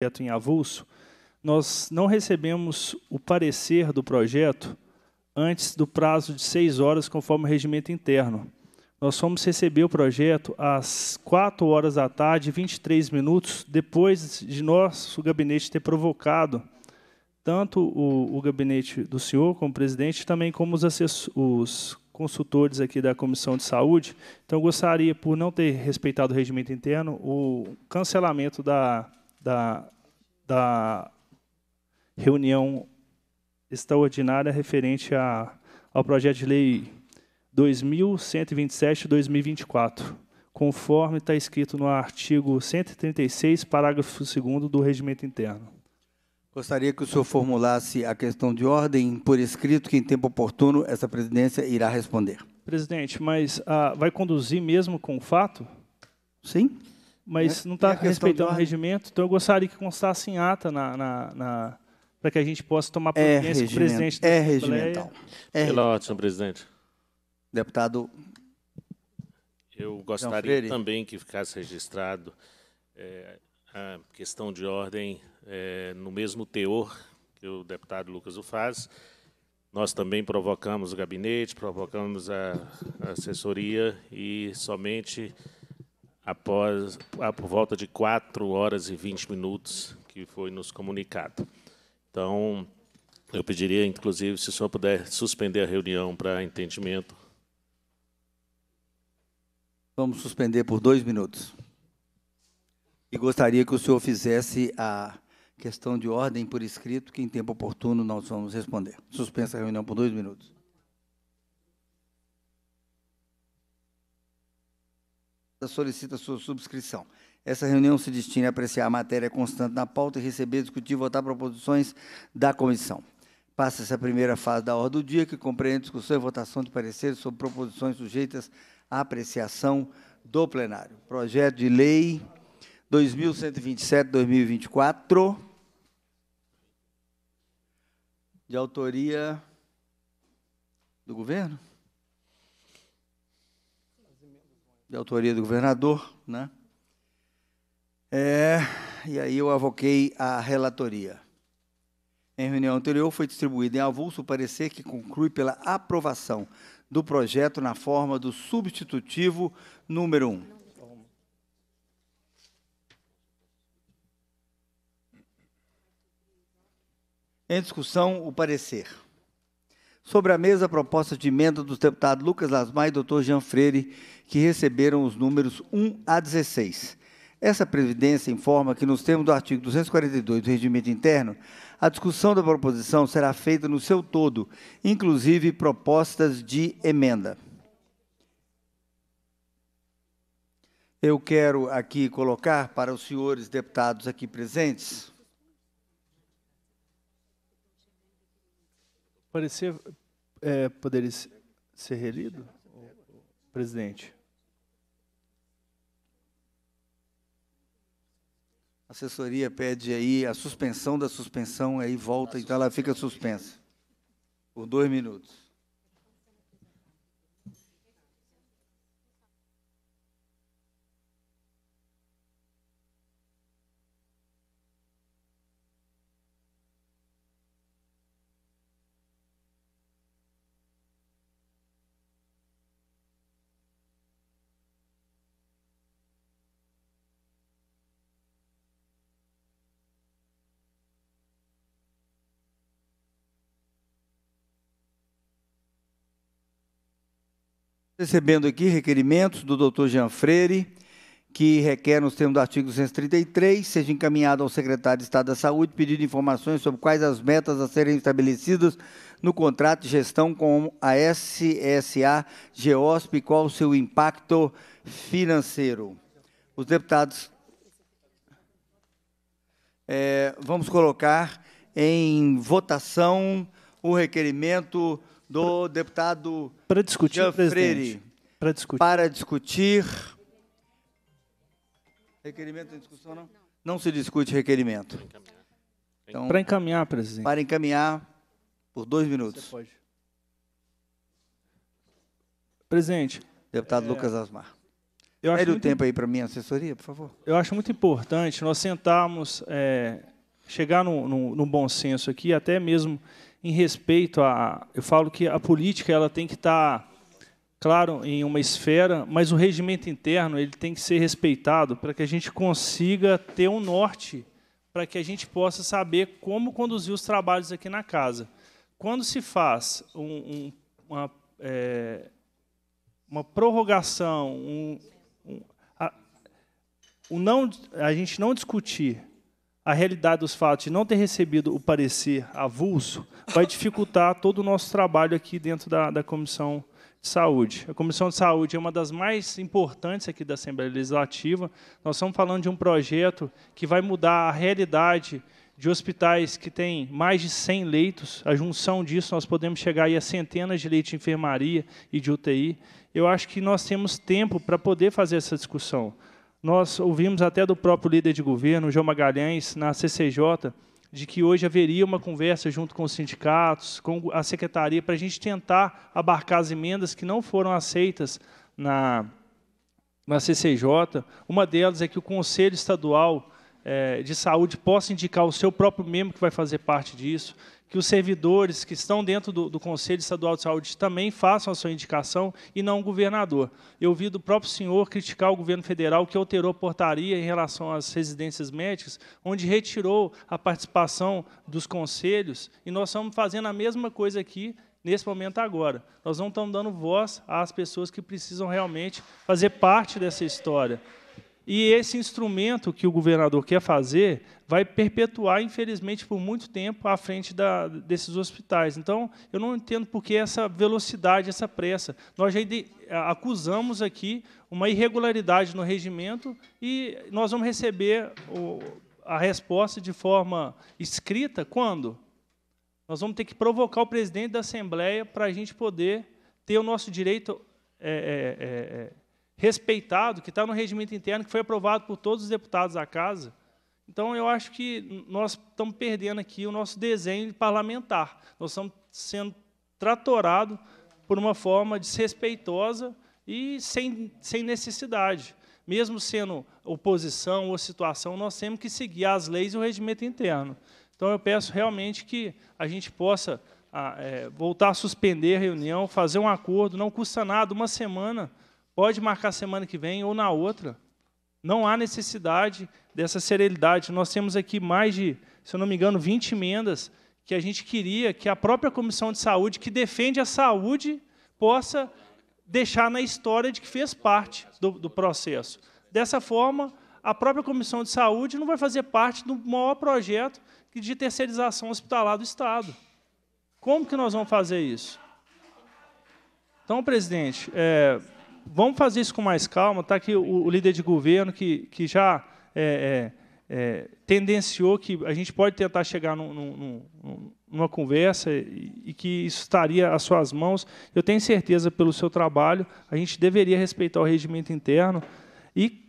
projeto em avulso, nós não recebemos o parecer do projeto antes do prazo de seis horas, conforme o regimento interno. Nós fomos receber o projeto às 4 horas da tarde, 23 minutos, depois de nosso gabinete ter provocado tanto o, o gabinete do senhor, como presidente, também como os, os consultores aqui da Comissão de Saúde. Então, eu gostaria, por não ter respeitado o regimento interno, o cancelamento da, da, da reunião extraordinária referente a, ao projeto de lei 2127-2024, conforme está escrito no artigo 136, parágrafo 2 do Regimento Interno. Gostaria que o senhor formulasse a questão de ordem por escrito, que em tempo oportuno essa presidência irá responder. Presidente, mas ah, vai conduzir mesmo com o fato? Sim mas né? não tá está respeitando o regimento. Então eu gostaria que constasse em ata na, na, na para que a gente possa tomar é, providência é com o presidente. É regimental. É Pela senhor presidente. Deputado. Eu gostaria também que ficasse registrado é, a questão de ordem é, no mesmo teor que o deputado Lucas o faz. Nós também provocamos o gabinete, provocamos a, a assessoria e somente após a, por volta de 4 horas e 20 minutos que foi nos comunicado. Então, eu pediria, inclusive, se o senhor puder suspender a reunião para entendimento. Vamos suspender por dois minutos. E gostaria que o senhor fizesse a questão de ordem por escrito, que em tempo oportuno nós vamos responder. Suspensa a reunião por dois minutos. solicita sua subscrição. Essa reunião se destina a apreciar a matéria constante na pauta e receber, discutir e votar proposições da comissão. Passa-se a primeira fase da ordem do dia, que compreende discussão e votação de pareceres sobre proposições sujeitas à apreciação do plenário. Projeto de lei 2127-2024, de autoria do governo? de autoria do governador, né? É, e aí eu avoquei a relatoria. Em reunião anterior, foi distribuído em avulso o parecer que conclui pela aprovação do projeto na forma do substitutivo número 1. Em discussão, o parecer. Sobre a mesa, a proposta de emenda dos deputados Lucas Lasmar e Dr. Jean Freire, que receberam os números 1 a 16. Essa previdência informa que, nos termos do artigo 242 do Regimento Interno, a discussão da proposição será feita no seu todo, inclusive propostas de emenda. Eu quero aqui colocar para os senhores deputados aqui presentes parecer é, poderia ser relido, presidente? A assessoria pede aí a suspensão da suspensão, aí volta, então tá ela fica suspensa por dois minutos. Recebendo aqui requerimentos do Dr. Jean Freire, que requer, nos termos do artigo 233, seja encaminhado ao secretário de Estado da Saúde pedido informações sobre quais as metas a serem estabelecidas no contrato de gestão com a SSA Geosp e qual o seu impacto financeiro. Os deputados. É, vamos colocar em votação o requerimento do deputado para discutir, Jean Freire. Para discutir. Para discutir. Requerimento em discussão não? Não se discute requerimento. Então, para encaminhar, presidente. Para encaminhar por dois minutos. Você pode. Presidente. Deputado é... Lucas Asmar. Eu o tempo imp... aí para minha assessoria, por favor. Eu acho muito importante nós sentarmos é chegar num, num, num bom senso aqui, até mesmo em respeito a. Eu falo que a política ela tem que estar, tá claro, em uma esfera, mas o regimento interno ele tem que ser respeitado para que a gente consiga ter um norte, para que a gente possa saber como conduzir os trabalhos aqui na casa. Quando se faz um, um, uma, é, uma prorrogação, um, um, a, o não, a gente não discutir a realidade dos fatos de não ter recebido o parecer avulso vai dificultar todo o nosso trabalho aqui dentro da, da Comissão de Saúde. A Comissão de Saúde é uma das mais importantes aqui da Assembleia Legislativa. Nós estamos falando de um projeto que vai mudar a realidade de hospitais que têm mais de 100 leitos. A junção disso, nós podemos chegar aí a centenas de leitos de enfermaria e de UTI. Eu acho que nós temos tempo para poder fazer essa discussão. Nós ouvimos até do próprio líder de governo, João Magalhães, na CCJ, de que hoje haveria uma conversa junto com os sindicatos, com a secretaria, para a gente tentar abarcar as emendas que não foram aceitas na, na CCJ. Uma delas é que o Conselho Estadual eh, de Saúde possa indicar o seu próprio membro que vai fazer parte disso que os servidores que estão dentro do, do, Conselho Estadual de Saúde também façam a sua indicação e não o governador. Eu vi do próprio senhor criticar o governo federal que alterou a portaria em relação às residências médicas, onde retirou a participação dos conselhos, e nós estamos fazendo a mesma coisa aqui nesse momento agora. Nós não estamos dando voz às pessoas que precisam realmente fazer parte dessa história. E esse instrumento que o governador quer fazer vai perpetuar, infelizmente, por muito tempo à frente da, desses hospitais. Então, eu não entendo por que essa velocidade, essa pressa. Nós já acusamos aqui uma irregularidade no regimento e nós vamos receber o, a resposta de forma escrita quando? Nós vamos ter que provocar o presidente da Assembleia para a gente poder ter o nosso direito. É, é, é, é respeitado, que está no regimento interno, que foi aprovado por todos os deputados da Casa. Então, eu acho que nós estamos perdendo aqui o nosso desenho parlamentar. Nós estamos sendo tratorados por uma forma desrespeitosa e sem, sem necessidade. Mesmo sendo oposição ou situação, nós temos que seguir as leis e o regimento interno. Então, eu peço realmente que a gente possa a, ah, é, eh, voltar a suspender a reunião, fazer um acordo, não custa nada, uma semana Pode marcar semana que vem ou na outra. Não há necessidade dessa seriedade. Nós temos aqui mais de, se eu não me engano, 20 emendas que a gente queria que a própria Comissão de Saúde, que defende a saúde, possa deixar na história de que fez parte do, do processo. Dessa forma, a própria Comissão de Saúde não vai fazer parte do maior projeto de terceirização hospitalar do Estado. Como que nós vamos fazer isso? Então, presidente, é, vamos fazer isso com mais calma, tá? Que o, o líder de governo que, que já é, é, é tendenciou que a gente pode tentar chegar num, num, num, numa conversa e, e, que isso estaria às suas mãos. Eu tenho certeza pelo seu trabalho, a gente deveria respeitar o regimento interno e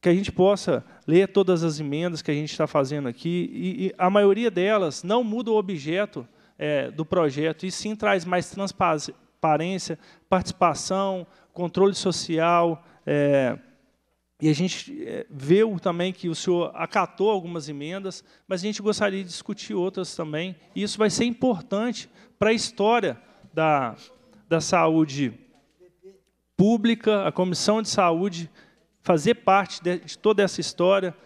que a gente possa ler todas as emendas que a gente está fazendo aqui e, e a maioria delas não muda o objeto é, do projeto e sim traz mais transparência, participação, controle social. É, e a gente é, vê também que o senhor acatou algumas emendas, mas a gente gostaria de discutir outras também. E isso vai ser importante para a história da, da saúde pública, a Comissão de Saúde, fazer parte de, de toda essa história.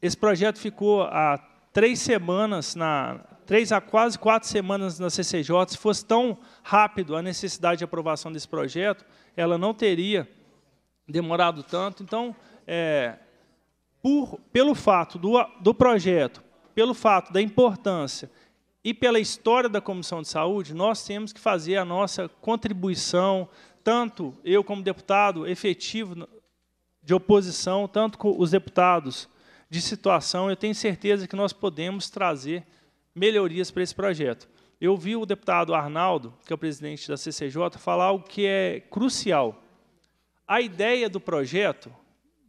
Esse projeto ficou há três semanas, na, três a quase quatro semanas na CCJ. Se fosse tão rápido a necessidade de aprovação desse projeto, ela não teria demorado tanto. Então, é, por, pelo fato do, do projeto, pelo fato da importância e pela história da Comissão de Saúde, nós temos que fazer a nossa contribuição, tanto eu como deputado efetivo de oposição, tanto com os deputados de situação, eu tenho certeza que nós podemos trazer melhorias para esse projeto. Eu vi o deputado Arnaldo, que é o presidente da CCJ, falar o que é crucial. A ideia do projeto,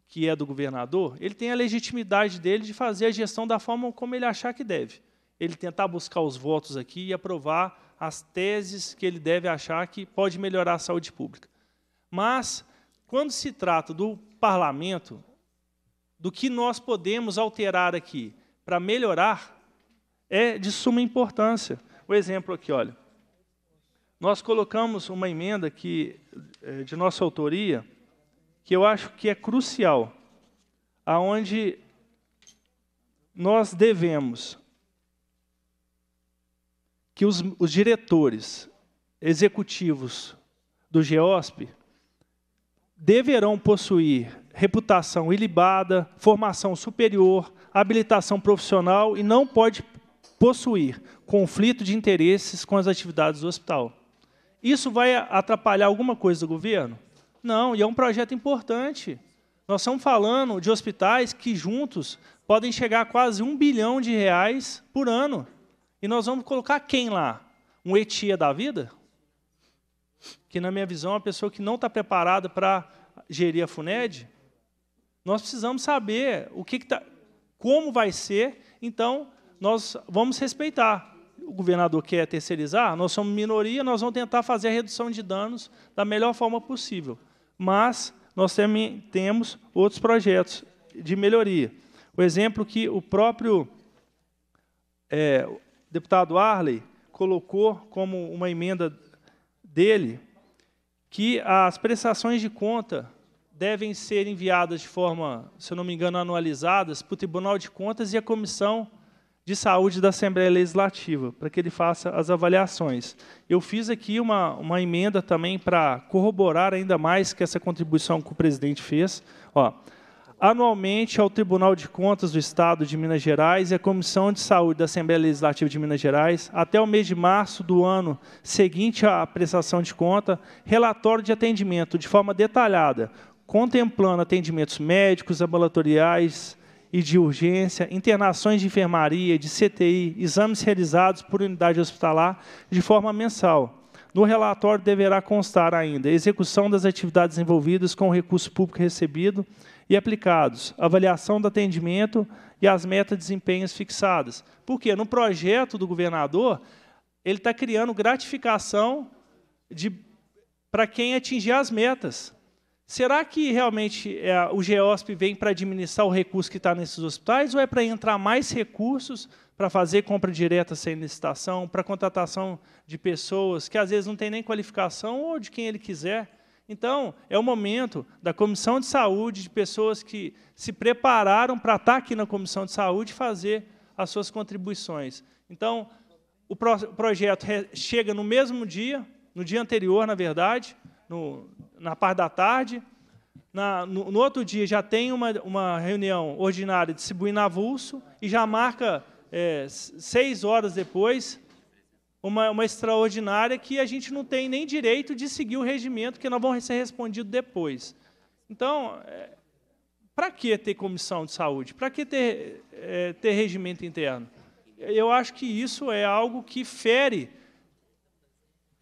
que é do governador, ele tem a legitimidade dele de fazer a gestão da forma como ele achar que deve. Ele tentar buscar os votos aqui e aprovar as teses que ele deve achar que pode melhorar a saúde pública. Mas, quando se trata do parlamento, do que nós podemos alterar aqui para melhorar, é de suma importância. O exemplo aqui, olha. Nós colocamos uma emenda que, é, de nossa autoria que eu acho que é crucial, aonde nós devemos que os, os diretores executivos do GEOSP deverão possuir reputação ilibada, formação superior, habilitação profissional e não pode possuir conflito de interesses com as atividades do hospital. Isso vai atrapalhar alguma coisa do governo? Não, e é um projeto importante. Nós estamos falando de hospitais que juntos podem chegar a quase um bilhão de reais por ano. E nós vamos colocar quem lá? Um etia da vida? Que, na minha visão, é uma pessoa que não está preparada para gerir a FUNED. Nós precisamos saber o que, que tá, como vai ser, então, nós vamos respeitar. O governador quer terceirizar, nós somos minoria, nós vamos tentar fazer a redução de danos da melhor forma possível. Mas nós também temos outros projetos de melhoria. O exemplo que o próprio é, deputado Arley colocou como uma emenda dele, que as prestações de conta devem ser enviadas de forma, se eu não me engano, anualizadas para o Tribunal de Contas e a Comissão de Saúde da Assembleia Legislativa, para que ele faça as avaliações. Eu fiz aqui uma, uma emenda também para corroborar ainda mais que essa contribuição que o presidente fez. Ó, anualmente ao Tribunal de Contas do Estado de Minas Gerais e à Comissão de Saúde da Assembleia Legislativa de Minas Gerais, até o mês de março do ano seguinte à prestação de conta, relatório de atendimento de forma detalhada, contemplando atendimentos médicos, ambulatoriais, e de urgência, internações de enfermaria, de CTI, exames realizados por unidade hospitalar de forma mensal. No relatório deverá constar ainda execução das atividades envolvidas com o recurso público recebido e aplicados, avaliação do atendimento e as metas de desempenhos fixadas. Porque no projeto do governador, ele está criando gratificação para quem atingir as metas. Será que realmente é, o GEOSP vem para administrar o recurso que está nesses hospitais ou é para entrar mais recursos para fazer compra direta sem licitação, para contratação de pessoas que às vezes não têm nem qualificação ou de quem ele quiser? Então, é o momento da comissão de saúde, de pessoas que se prepararam para estar tá aqui na comissão de saúde fazer as suas contribuições. Então, o, pro projeto chega no mesmo dia, no dia anterior, na verdade, no, na parte da tarde. Na, no, no, outro dia já tem uma, uma reunião ordinária distribuindo avulso e já marca é, seis horas depois uma, uma, extraordinária que a gente não tem nem direito de seguir o regimento, que nós vamos ser respondidos depois. Então, é, para que ter comissão de saúde? Para que ter, é, ter regimento interno? Eu acho que isso é algo que fere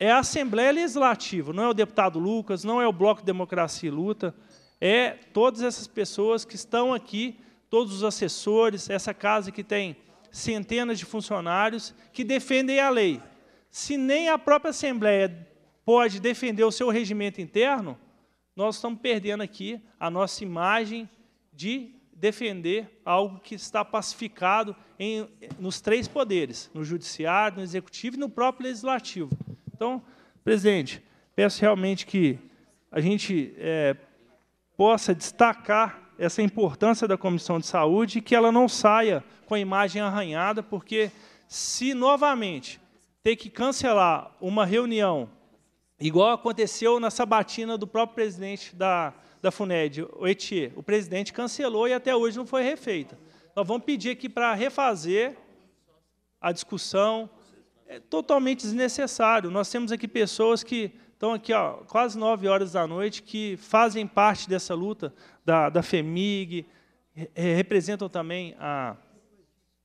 é a Assembleia Legislativa, não é o deputado Lucas, não é o Bloco Democracia e Luta, é todas essas pessoas que estão aqui, todos os assessores, essa casa que tem centenas de funcionários que defendem a lei. Se nem a própria Assembleia pode defender o seu regimento interno, nós estamos perdendo aqui a nossa imagem de defender algo que está pacificado em, nos três poderes, no judiciário, no executivo e no próprio legislativo. Então, presidente, peço realmente que a gente é, possa destacar essa importância da Comissão de Saúde e que ela não saia com a imagem arranhada, porque se novamente ter que cancelar uma reunião, igual aconteceu na sabatina do próprio presidente da, da FUNED, o Etier, o presidente cancelou e até hoje não foi refeita. Nós vamos pedir aqui para refazer a discussão, é totalmente desnecessário. Nós temos aqui pessoas que estão aqui ó, quase 9 horas da noite, que fazem parte dessa luta da, da FEMIG, re é, representam também a,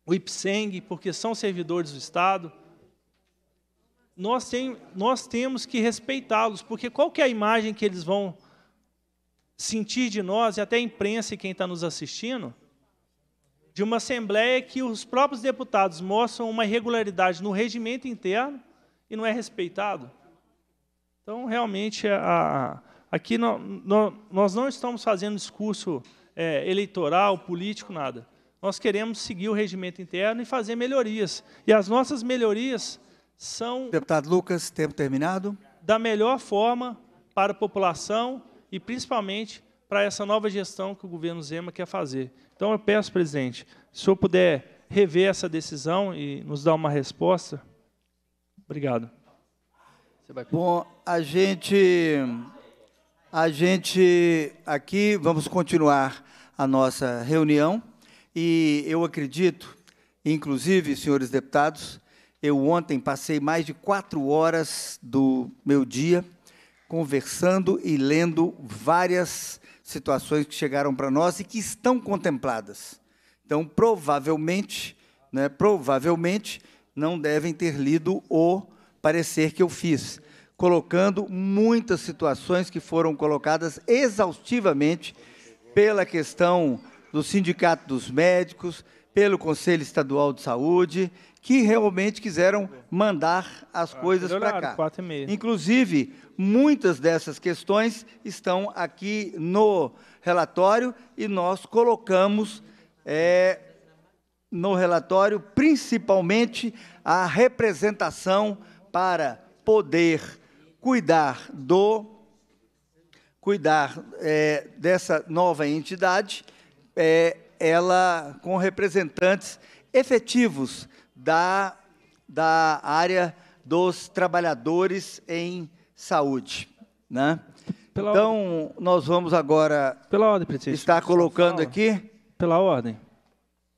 o IPSENG, porque são servidores do Estado. Nós, tem, nós temos que respeitá-los, porque qual que é a imagem que eles vão sentir de nós, e até a imprensa e quem está nos assistindo, de uma Assembleia que os próprios deputados mostram uma irregularidade no regimento interno e não é respeitado. Então, realmente, a, aqui no, no, nós não estamos fazendo discurso é, eleitoral, político, nada. Nós queremos seguir o regimento interno e fazer melhorias. E as nossas melhorias são... Deputado Lucas, tempo terminado. Da melhor forma para a população e, principalmente, para essa nova gestão que o governo Zema quer fazer. Então eu peço, presidente, se o senhor puder rever essa decisão e nos dar uma resposta. Obrigado. Bom, a gente, a gente aqui vamos continuar a nossa reunião e eu acredito, inclusive, senhores deputados, eu ontem passei mais de quatro horas do meu dia conversando e lendo várias situações que chegaram para nós e que estão contempladas. Então, provavelmente, né, provavelmente não devem ter lido o parecer que eu fiz, colocando muitas situações que foram colocadas exaustivamente pela questão do Sindicato dos Médicos, pelo Conselho Estadual de Saúde, que realmente quiseram mandar as ah, coisas para cá. Inclusive, muitas dessas questões estão aqui no relatório e nós colocamos é, no relatório principalmente a representação para poder cuidar do cuidar é, dessa nova entidade, é, ela com representantes efetivos da, da área dos trabalhadores em saúde. Né? Pela então, ordem. nós vamos agora Pela ordem, estar colocando aqui... Pela ordem.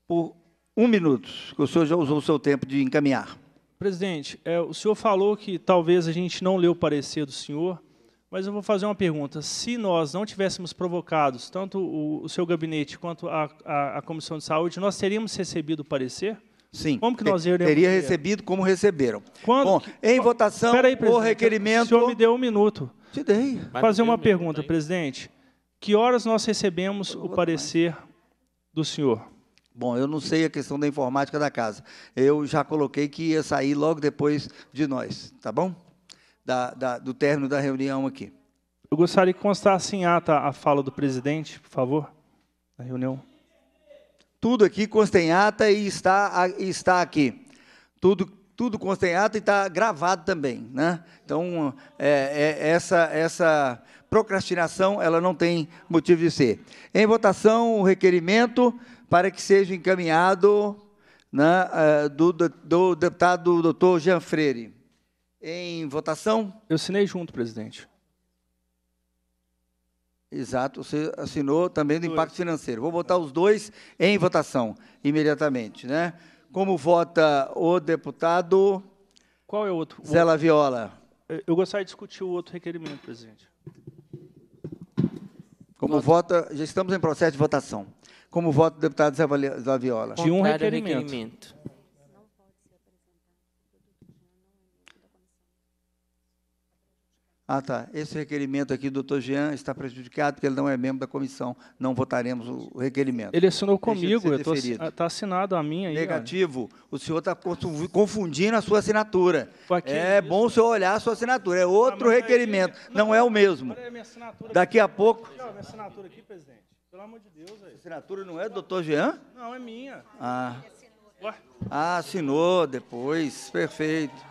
Por um minuto, que o senhor já usou o seu tempo de encaminhar. Presidente, é, o senhor falou que talvez a gente não leu o parecer do senhor, mas eu vou fazer uma pergunta. Se nós não tivéssemos provocado tanto o, o seu gabinete quanto a, a, a Comissão de Saúde, nós teríamos recebido o parecer? Sim. Como que nós iremos Teria recebido como receberam. Quando, Bom, em votação, aí, o requerimento... O senhor me deu um minuto. Te dei. Mas Fazer uma pergunta, presidente. Que horas nós recebemos o parecer mais. do senhor? Bom, eu não sei a questão da informática da casa. Eu já coloquei que ia sair logo depois de nós, tá bom? Da, da, do término da reunião aqui. Eu gostaria que constasse em ata a fala do presidente, por favor, da reunião. Tudo aqui ata e está, está aqui. Tudo, tudo ata e está gravado também. Né? Então, é, é, essa, essa procrastinação ela não tem motivo de ser. Em votação, o requerimento para que seja encaminhado né, é, do, do deputado doutor Jean Freire. Em votação? Eu assinei junto, presidente. Exato, você assinou também do impacto financeiro. Vou botar os dois em votação imediatamente, né? Como vota o deputado? Qual é o outro? Zé Viola. Eu gostaria de discutir o outro requerimento, presidente. Como vota, já estamos em processo de votação. Como vota o deputado Zé Viola? De um requerimento. requerimento. Ah, tá. Esse requerimento aqui do doutor Jean está prejudicado porque ele não é membro da comissão. Não votaremos o requerimento. Ele assinou comigo, está ah, assinado a minha. Negativo. O senhor está confundindo a sua assinatura. Aqui, é isso. bom o senhor olhar a sua assinatura. É ah, outro ah, requerimento, não, não, é o mesmo. Daqui a pouco. Não, minha assinatura aqui, presidente. Pelo amor de Deus, aí. Assinatura não é do doutor Jean? Não, é minha. Ah. Ah, assinou depois. Perfeito.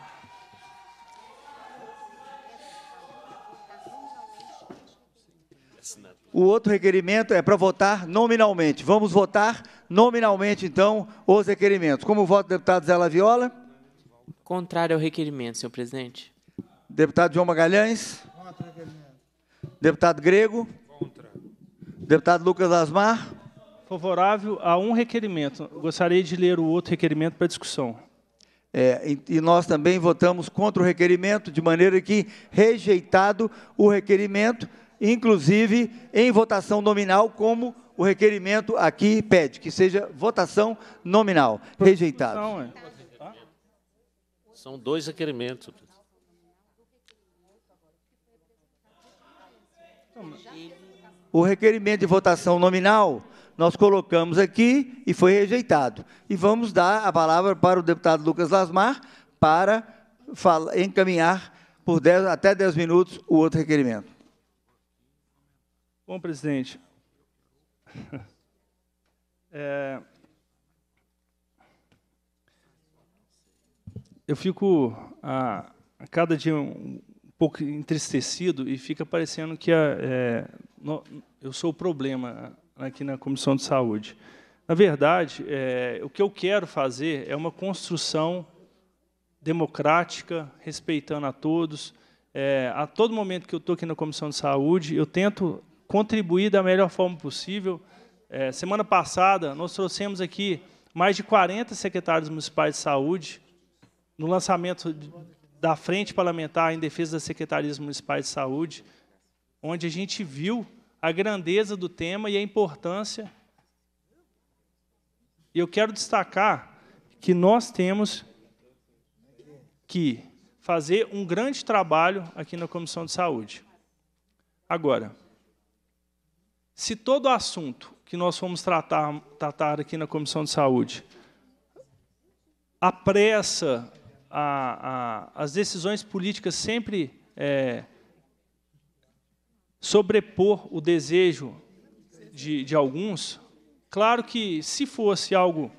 O outro requerimento é para votar nominalmente. Vamos votar nominalmente, então, os requerimentos. Como voto, deputado Zé Laviola? Contrário ao requerimento, senhor presidente. Deputado João Magalhães? Contra o requerimento. Deputado Grego? Contra. Deputado Lucas Asmar? Favorável a um requerimento. Gostaria de ler o outro requerimento para discussão. É, e nós também votamos contra o requerimento, de maneira que, rejeitado o requerimento, inclusive em votação nominal, como o requerimento aqui pede, que seja votação nominal. Rejeitado. Não, é. São dois requerimentos. O requerimento de votação nominal, nós colocamos aqui e foi rejeitado. E vamos dar a palavra para o deputado Lucas Lasmar para encaminhar por 10, até 10 minutos o outro requerimento. Bom, presidente. É, eu fico a, a, cada dia um pouco entristecido e fica parecendo que a, é, no, eu sou o problema aqui na Comissão de Saúde. Na verdade, é, o que eu quero fazer é uma construção democrática, respeitando a todos. É, a todo momento que eu estou aqui na Comissão de Saúde, eu tento contribuir da melhor forma possível. É, semana passada, nós trouxemos aqui mais de 40 secretários municipais de saúde no lançamento da Frente Parlamentar em Defesa das Secretarias Municipais de Saúde, onde a gente viu a grandeza do tema e a importância. E eu quero destacar que nós temos que fazer um grande trabalho aqui na Comissão de Saúde. Agora, se todo assunto que nós fomos tratar, tratar aqui na Comissão de Saúde, a pressa, a, a, as decisões políticas sempre é, sobrepor o desejo de, de alguns, claro que se fosse algo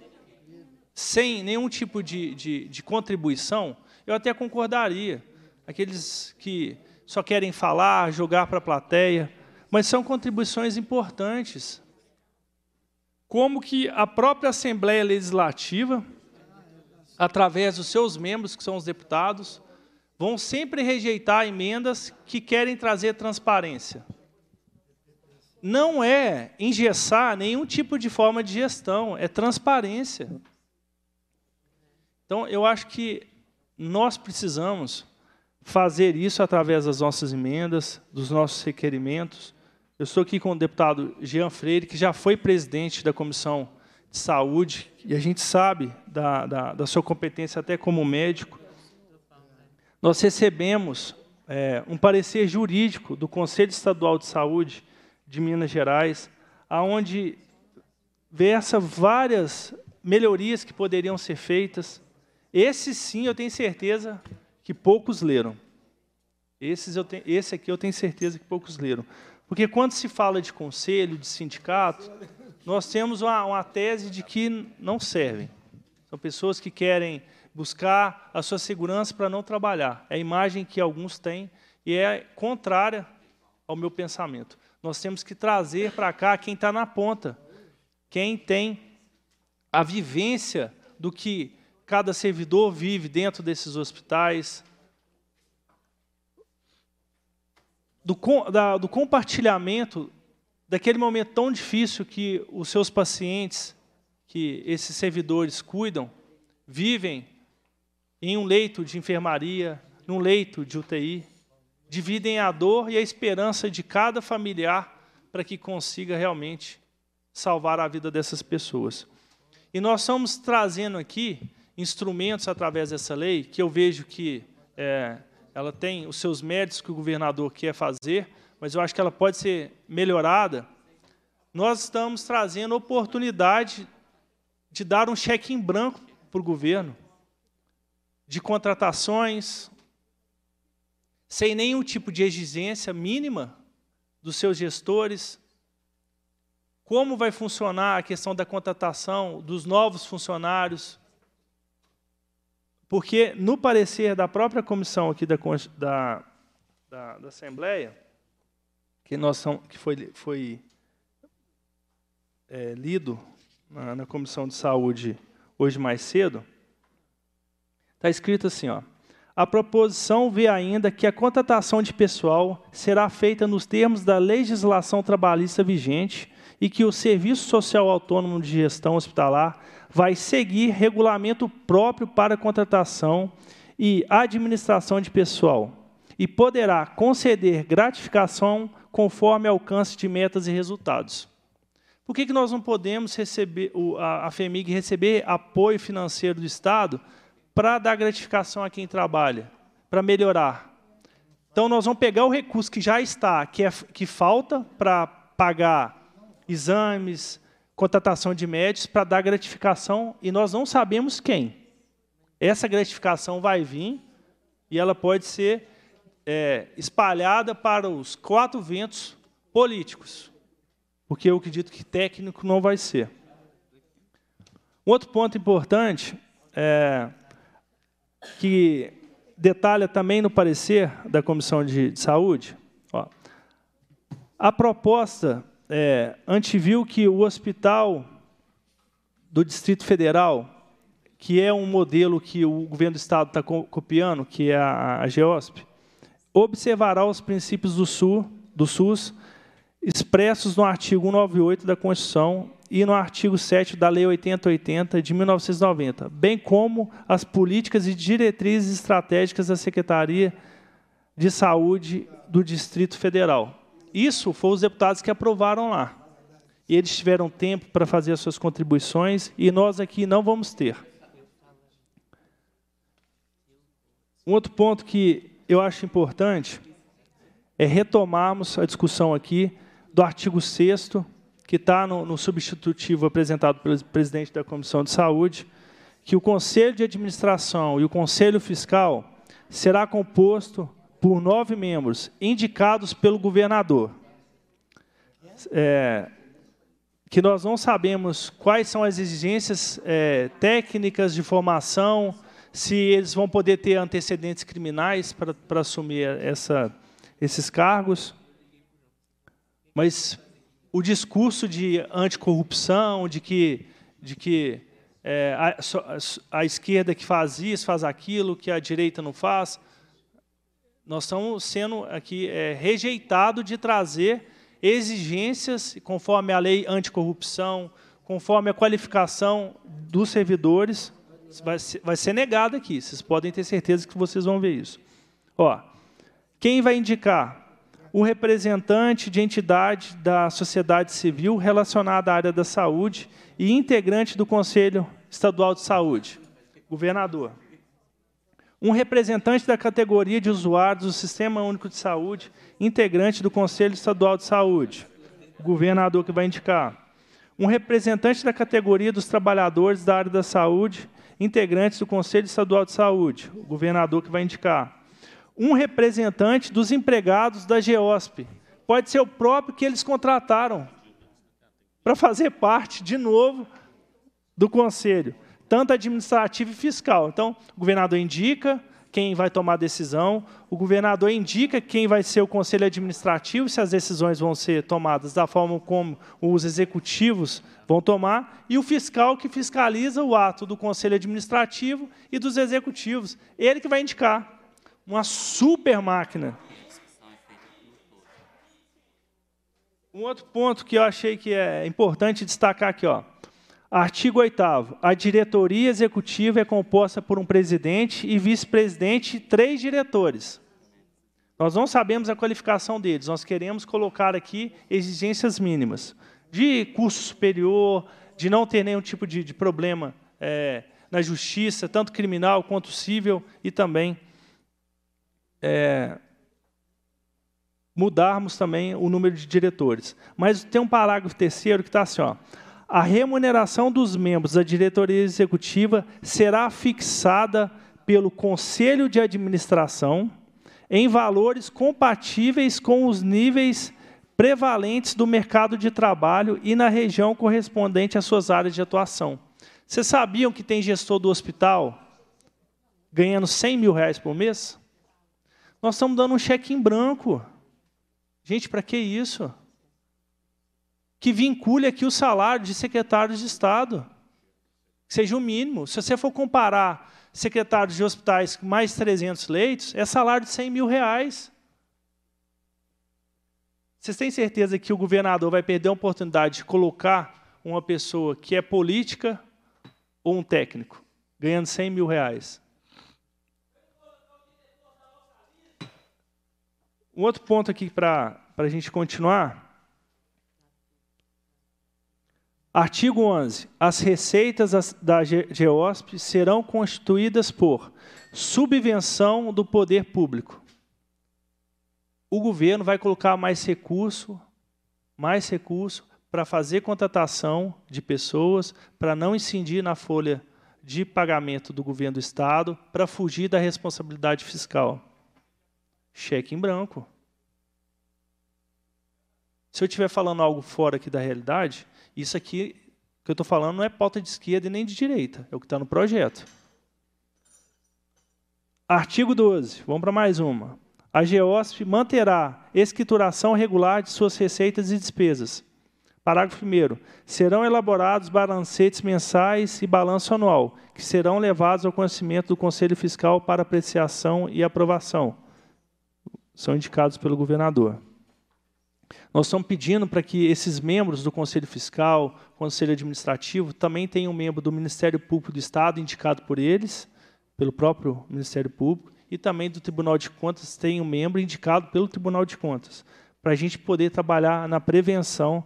sem nenhum tipo de, de, de, contribuição, eu até concordaria. Aqueles que só querem falar, jogar para a plateia mas são contribuições importantes. Como que a própria Assembleia Legislativa, através dos seus membros, que são os deputados, vão sempre rejeitar emendas que querem trazer transparência. Não é engessar nenhum tipo de forma de gestão, é transparência. Então, eu acho que nós precisamos fazer isso através das nossas emendas, dos nossos requerimentos, eu estou aqui com o deputado Jean Freire, que já foi presidente da Comissão de Saúde, e a gente sabe da, da, da sua competência até como médico. Nós recebemos é, um parecer jurídico do Conselho Estadual de Saúde de Minas Gerais, aonde versa várias melhorias que poderiam ser feitas. Esse sim, eu tenho certeza que poucos leram. Esses eu tenho, esse aqui eu tenho certeza que poucos leram. Porque quando se fala de conselho, de sindicato, nós temos uma, uma tese de que não servem. São pessoas que querem buscar a sua segurança para não trabalhar. É a imagem que alguns têm e é contrária ao meu pensamento. Nós temos que trazer para cá quem está na ponta, quem tem a vivência do que cada servidor vive dentro desses hospitais, do, da, do compartilhamento daquele momento tão difícil que os seus pacientes, que esses servidores cuidam, vivem em um leito de enfermaria, num leito de UTI, dividem a dor e a esperança de cada familiar para que consiga realmente salvar a vida dessas pessoas. E nós estamos trazendo aqui instrumentos através dessa lei que eu vejo que é, ela tem os seus méritos que o governador quer fazer, mas eu acho que ela pode ser melhorada. Nós estamos trazendo oportunidade de dar um cheque em branco para o governo, de contratações, sem nenhum tipo de exigência mínima dos seus gestores. Como vai funcionar a questão da contratação dos novos funcionários? Porque, no parecer da própria comissão aqui da, da, da, da Assembleia, que, nós são, que foi, foi é, lido na, na Comissão de Saúde hoje mais cedo, está escrito assim, ó, a proposição vê ainda que a contratação de pessoal será feita nos termos da legislação trabalhista vigente, e que o Serviço Social Autônomo de Gestão Hospitalar vai seguir regulamento próprio para contratação e administração de pessoal e poderá conceder gratificação conforme alcance de metas e resultados. Por que, que nós não podemos receber, a FEMIG receber apoio financeiro do Estado para dar gratificação a quem trabalha, para melhorar? Então, nós vamos pegar o recurso que já está, que, é, que falta para pagar exames, contratação de médicos para dar gratificação e nós não sabemos quem. Essa gratificação vai vir e ela pode ser é, espalhada para os quatro ventos políticos, porque eu acredito que técnico não vai ser. Um outro ponto importante é, que detalha também no parecer da Comissão de, de Saúde, ó, a proposta é, anteviu que o hospital do Distrito Federal, que é um modelo que o governo do Estado está copiando, que é a, a GEOSP, observará os princípios do, Sul, do SUS expressos no artigo 198 da Constituição e no artigo 7 da Lei 8080 de 1990, bem como as políticas e diretrizes estratégicas da Secretaria de Saúde do Distrito Federal isso foi os deputados que aprovaram lá. E eles tiveram tempo para fazer as suas contribuições e nós aqui não vamos ter. Um outro ponto que eu acho importante é retomarmos a discussão aqui do artigo 6 que está no, no, substitutivo apresentado pelo presidente da Comissão de Saúde, que o Conselho de Administração e o Conselho Fiscal será composto por nove membros indicados pelo governador. É, que nós não sabemos quais são as exigências é, técnicas de formação, se eles vão poder ter antecedentes criminais para assumir essa, esses cargos. Mas o discurso de anticorrupção, de que, de que é, a, a, a esquerda que faz isso, faz aquilo, que a direita não faz, nós estamos sendo aqui é, rejeitado de trazer exigências conforme a lei anticorrupção, conforme a qualificação dos servidores. Vai ser, vai ser negado aqui. Vocês podem ter certeza que vocês vão ver isso. Ó, quem vai indicar? O representante de entidade da sociedade civil relacionada à área da saúde e integrante do Conselho Estadual de Saúde, governador um representante da categoria de usuários do Sistema Único de Saúde, integrante do Conselho Estadual de Saúde, o governador que vai indicar, um representante da categoria dos trabalhadores da área da saúde, integrantes do Conselho Estadual de Saúde, o governador que vai indicar, um representante dos empregados da GEOSP, pode ser o próprio que eles contrataram para fazer parte, de novo, do Conselho tanto administrativo e fiscal. Então, o governador indica quem vai tomar a decisão, o governador indica quem vai ser o conselho administrativo, se as decisões vão ser tomadas da forma como os executivos vão tomar, e o fiscal que fiscaliza o ato do conselho administrativo e dos executivos. Ele que vai indicar. Uma super máquina. Um outro ponto que eu achei que é importante destacar aqui, ó. Artigo 8 A diretoria executiva é composta por um presidente e vice-presidente e três diretores. Nós não sabemos a qualificação deles, nós queremos colocar aqui exigências mínimas de curso superior, de não ter nenhum tipo de, de problema é, na justiça, tanto criminal quanto civil, e também é, mudarmos também o número de diretores. Mas tem um parágrafo terceiro que está assim, ó, a remuneração dos membros da diretoria executiva será fixada pelo conselho de administração em valores compatíveis com os níveis prevalentes do mercado de trabalho e na região correspondente às suas áreas de atuação. Vocês sabiam que tem gestor do hospital ganhando 100 mil reais por mês? Nós estamos dando um cheque em branco. Gente, para que isso? que vincule aqui o salário de secretários de Estado. Que seja o mínimo. Se você for comparar secretários de hospitais com mais 300 leitos, é salário de 100 mil reais. Vocês têm certeza que o governador vai perder a oportunidade de colocar uma pessoa que é política ou um técnico, ganhando 100 mil reais? Um outro ponto aqui para a gente continuar Artigo 11. As receitas da GEOSP serão constituídas por subvenção do poder público. O governo vai colocar mais recurso, mais recurso para fazer contratação de pessoas, para não incidir na folha de pagamento do governo do Estado, para fugir da responsabilidade fiscal. Cheque em branco. Se eu estiver falando algo fora aqui da realidade, isso aqui que eu estou falando não é pauta de esquerda nem de direita, é o que está no projeto. Artigo 12, vamos para mais uma. A GEOSP manterá escrituração regular de suas receitas e despesas. Parágrafo 1. Serão elaborados balancetes mensais e balanço anual, que serão levados ao conhecimento do Conselho Fiscal para apreciação e aprovação. São indicados pelo governador. Nós estamos pedindo para que esses membros do Conselho Fiscal, Conselho Administrativo, também tenham um membro do Ministério Público do Estado, indicado por eles, pelo próprio Ministério Público, e também do Tribunal de Contas tenham um membro indicado pelo Tribunal de Contas, para a gente poder trabalhar na prevenção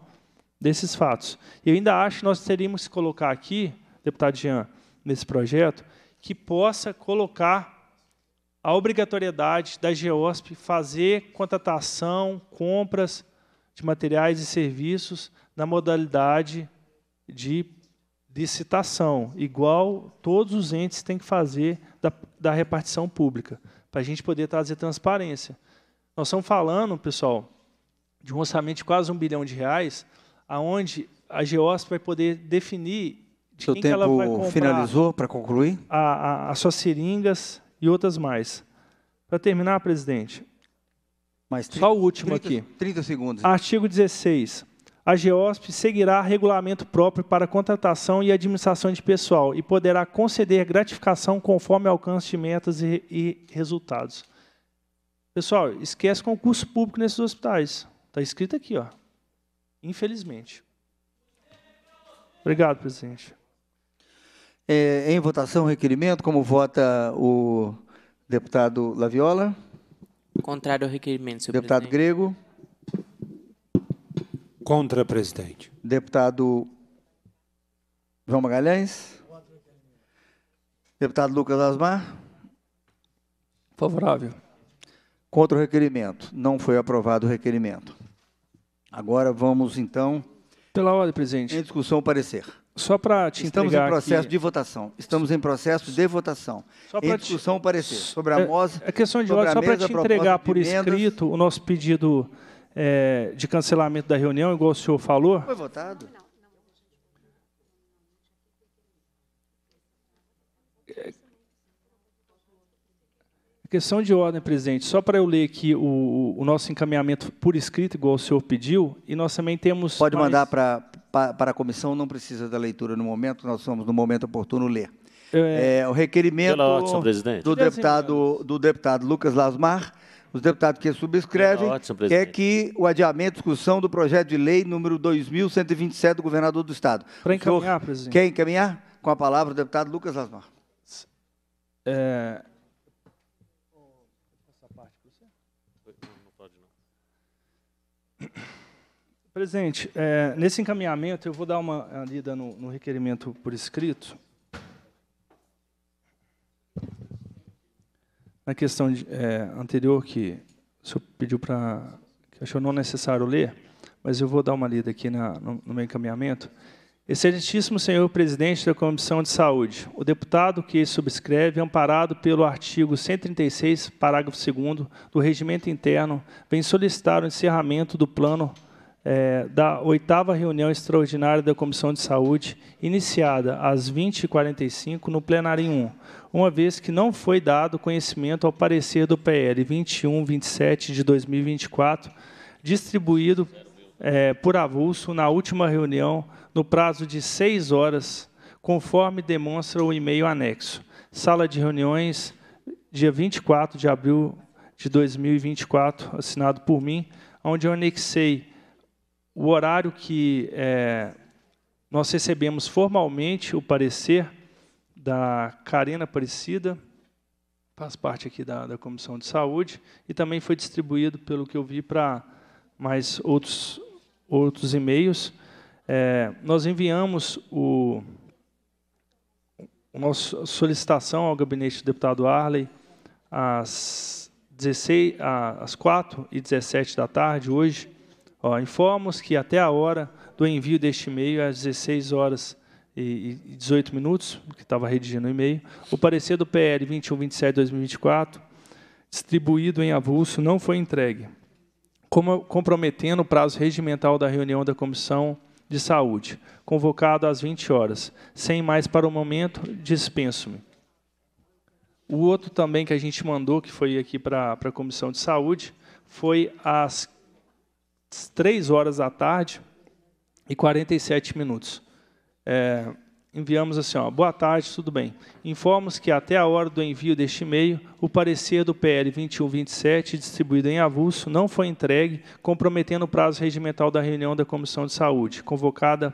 desses fatos. Eu ainda acho que nós teríamos que colocar aqui, deputado Jean, nesse projeto, que possa colocar a obrigatoriedade da GEOSP fazer contratação, compras, de materiais e serviços na modalidade de licitação, igual todos os entes têm que fazer da, da repartição pública, para a gente poder trazer transparência. Nós estamos falando, pessoal, de um orçamento de quase um bilhão de reais, aonde a GEOSP vai poder definir de Seu quem tempo que ela vai comprar finalizou para concluir? a, as suas seringas e outras mais. Para terminar, presidente, mas Só o último 30, aqui. 30 segundos. Artigo 16. A GEOSP seguirá regulamento próprio para contratação e administração de pessoal e poderá conceder gratificação conforme alcance de metas e, e resultados. Pessoal, esquece concurso público nesses hospitais. Está escrito aqui, ó. Infelizmente. Obrigado, presidente. É, em votação, requerimento, como vota o deputado Laviola? Contrário ao requerimento, senhor Deputado presidente. Grego. Contra, presidente. Deputado João Magalhães. Deputado Lucas Asmar. Favorável. Contra o requerimento. Não foi aprovado o requerimento. Agora vamos, então... Pela ordem, presidente. Em discussão, parecer. Só para te Estamos em processo aqui. de votação. Estamos em processo de votação. Só em discussão te... parecer sobre a é, MOSA. É, questão de ordem, só para te entregar por escrito o nosso pedido é, de cancelamento da reunião, igual o senhor falou. Foi votado. É, questão de ordem, presidente. Só para eu ler aqui o, o, nosso encaminhamento por escrito, igual o senhor pediu, e nós também temos. Pode mais... mandar para para a comissão não precisa da leitura no momento, nós somos no momento oportuno ler. É. é, o requerimento ordem, do deputado, do deputado Lucas Lasmar, os deputados que subscrevem, é que o adiamento e discussão do projeto de lei número 2127 do governador do Estado. Para encaminhar, presidente. Quer encaminhar? Com a palavra o deputado Lucas Lasmar. É... Essa parte você? Não pode, não. Presidente, é, nesse encaminhamento, eu vou dar uma lida no, no requerimento por escrito. Na questão de, é, anterior, que o senhor pediu para. que achou não necessário ler, mas eu vou dar uma lida aqui na, no, no meu encaminhamento. Excelentíssimo senhor presidente da Comissão de Saúde, o deputado que subscreve, amparado pelo artigo 136, parágrafo 2 do Regimento Interno, vem solicitar o encerramento do plano é, da oitava reunião extraordinária da Comissão de Saúde, iniciada às 20h45 no plenário 1, uma vez que não foi dado conhecimento ao parecer do PL 2127 de 2024, distribuído é, por avulso na última reunião no prazo de seis horas, conforme demonstra o e-mail anexo. Sala de reuniões, dia 24 de abril de 2024, assinado por mim, onde eu anexei o horário que é, nós recebemos formalmente o parecer da Karina Aparecida, faz parte aqui da, da Comissão de Saúde, e também foi distribuído, pelo que eu vi, para mais outros, outros e-mails. É, nós enviamos o, o nosso solicitação ao gabinete do deputado Arley às, 16, às 4 e 17 da tarde, hoje, Ó, informos que até a hora do envio deste e-mail, às 16 horas e 18 minutos, que estava redigindo o e-mail, o parecer do PL 2127-2024, distribuído em avulso, não foi entregue, como comprometendo o prazo regimental da reunião da Comissão de Saúde, convocado às 20 horas. Sem mais para o momento, dispenso-me. O outro também que a gente mandou, que foi aqui para a Comissão de Saúde, foi às 3 horas da tarde e 47 minutos. É, enviamos assim, ó, boa tarde, tudo bem. Informos que até a hora do envio deste e-mail, o parecer do PL 2127, distribuído em avulso, não foi entregue, comprometendo o prazo regimental da reunião da Comissão de Saúde, convocada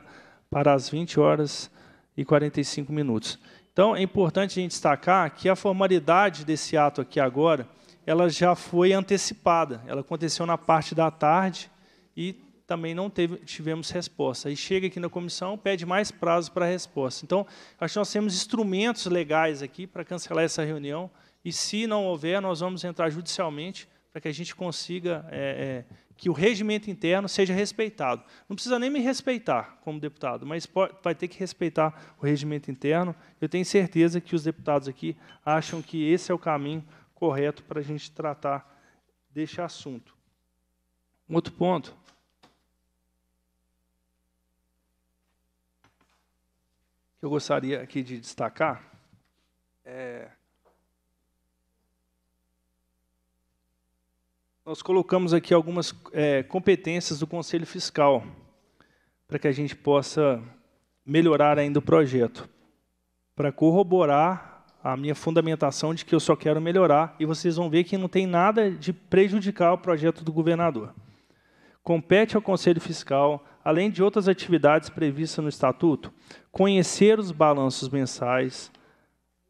para as 20 horas e 45 minutos. Então, é importante a gente destacar que a formalidade desse ato aqui agora, ela já foi antecipada. Ela aconteceu na parte da tarde e também não teve, tivemos resposta. E chega aqui na comissão, pede mais prazo para a resposta. Então, acho que nós temos instrumentos legais aqui para cancelar essa reunião, e se não houver, nós vamos entrar judicialmente para que a gente consiga é, é, que o regimento interno seja respeitado. Não precisa nem me respeitar como deputado, mas pode, vai ter que respeitar o regimento interno. Eu tenho certeza que os deputados aqui acham que esse é o caminho correto para a gente tratar deste assunto. Um outro ponto que eu gostaria aqui de destacar é. Nós colocamos aqui algumas é, competências do Conselho Fiscal para que a gente possa melhorar ainda o projeto, para corroborar a minha fundamentação de que eu só quero melhorar, e vocês vão ver que não tem nada de prejudicar o projeto do governador. Compete ao Conselho Fiscal além de outras atividades previstas no Estatuto, conhecer os balanços mensais,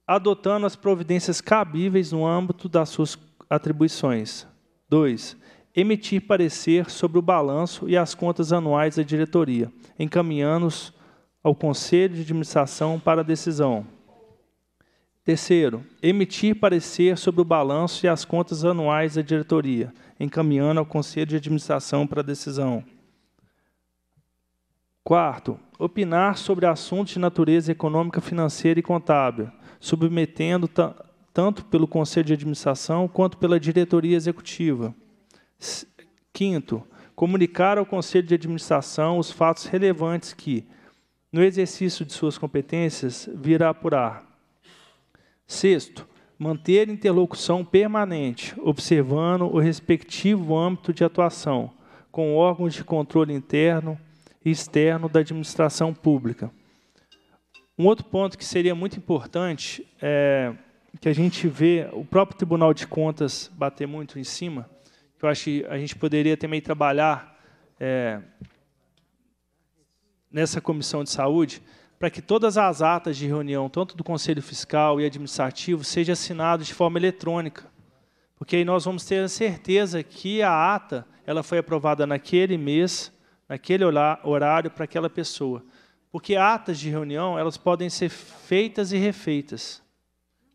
adotando as providências cabíveis no âmbito das suas atribuições. 2. Emitir parecer sobre o balanço e as contas anuais da diretoria, encaminhando-os ao Conselho de Administração para decisão. Terceiro, emitir parecer sobre o balanço e as contas anuais da diretoria, encaminhando ao Conselho de Administração para decisão. Quarto, opinar sobre assuntos de natureza econômica, financeira e contábil, submetendo tanto pelo Conselho de Administração quanto pela Diretoria Executiva. Quinto, comunicar ao Conselho de Administração os fatos relevantes que, no exercício de suas competências, virá apurar. Sexto, manter interlocução permanente, observando o respectivo âmbito de atuação, com órgãos de controle interno, externo da administração pública. Um outro ponto que seria muito importante é que a gente vê o próprio Tribunal de Contas bater muito em cima, que eu acho que a gente poderia também trabalhar é, nessa comissão de saúde, para que todas as atas de reunião, tanto do Conselho Fiscal e Administrativo, sejam assinadas de forma eletrônica. Porque aí nós vamos ter a certeza que a ata ela foi aprovada naquele mês, naquele horário para aquela pessoa. Porque atas de reunião, elas podem ser feitas e refeitas.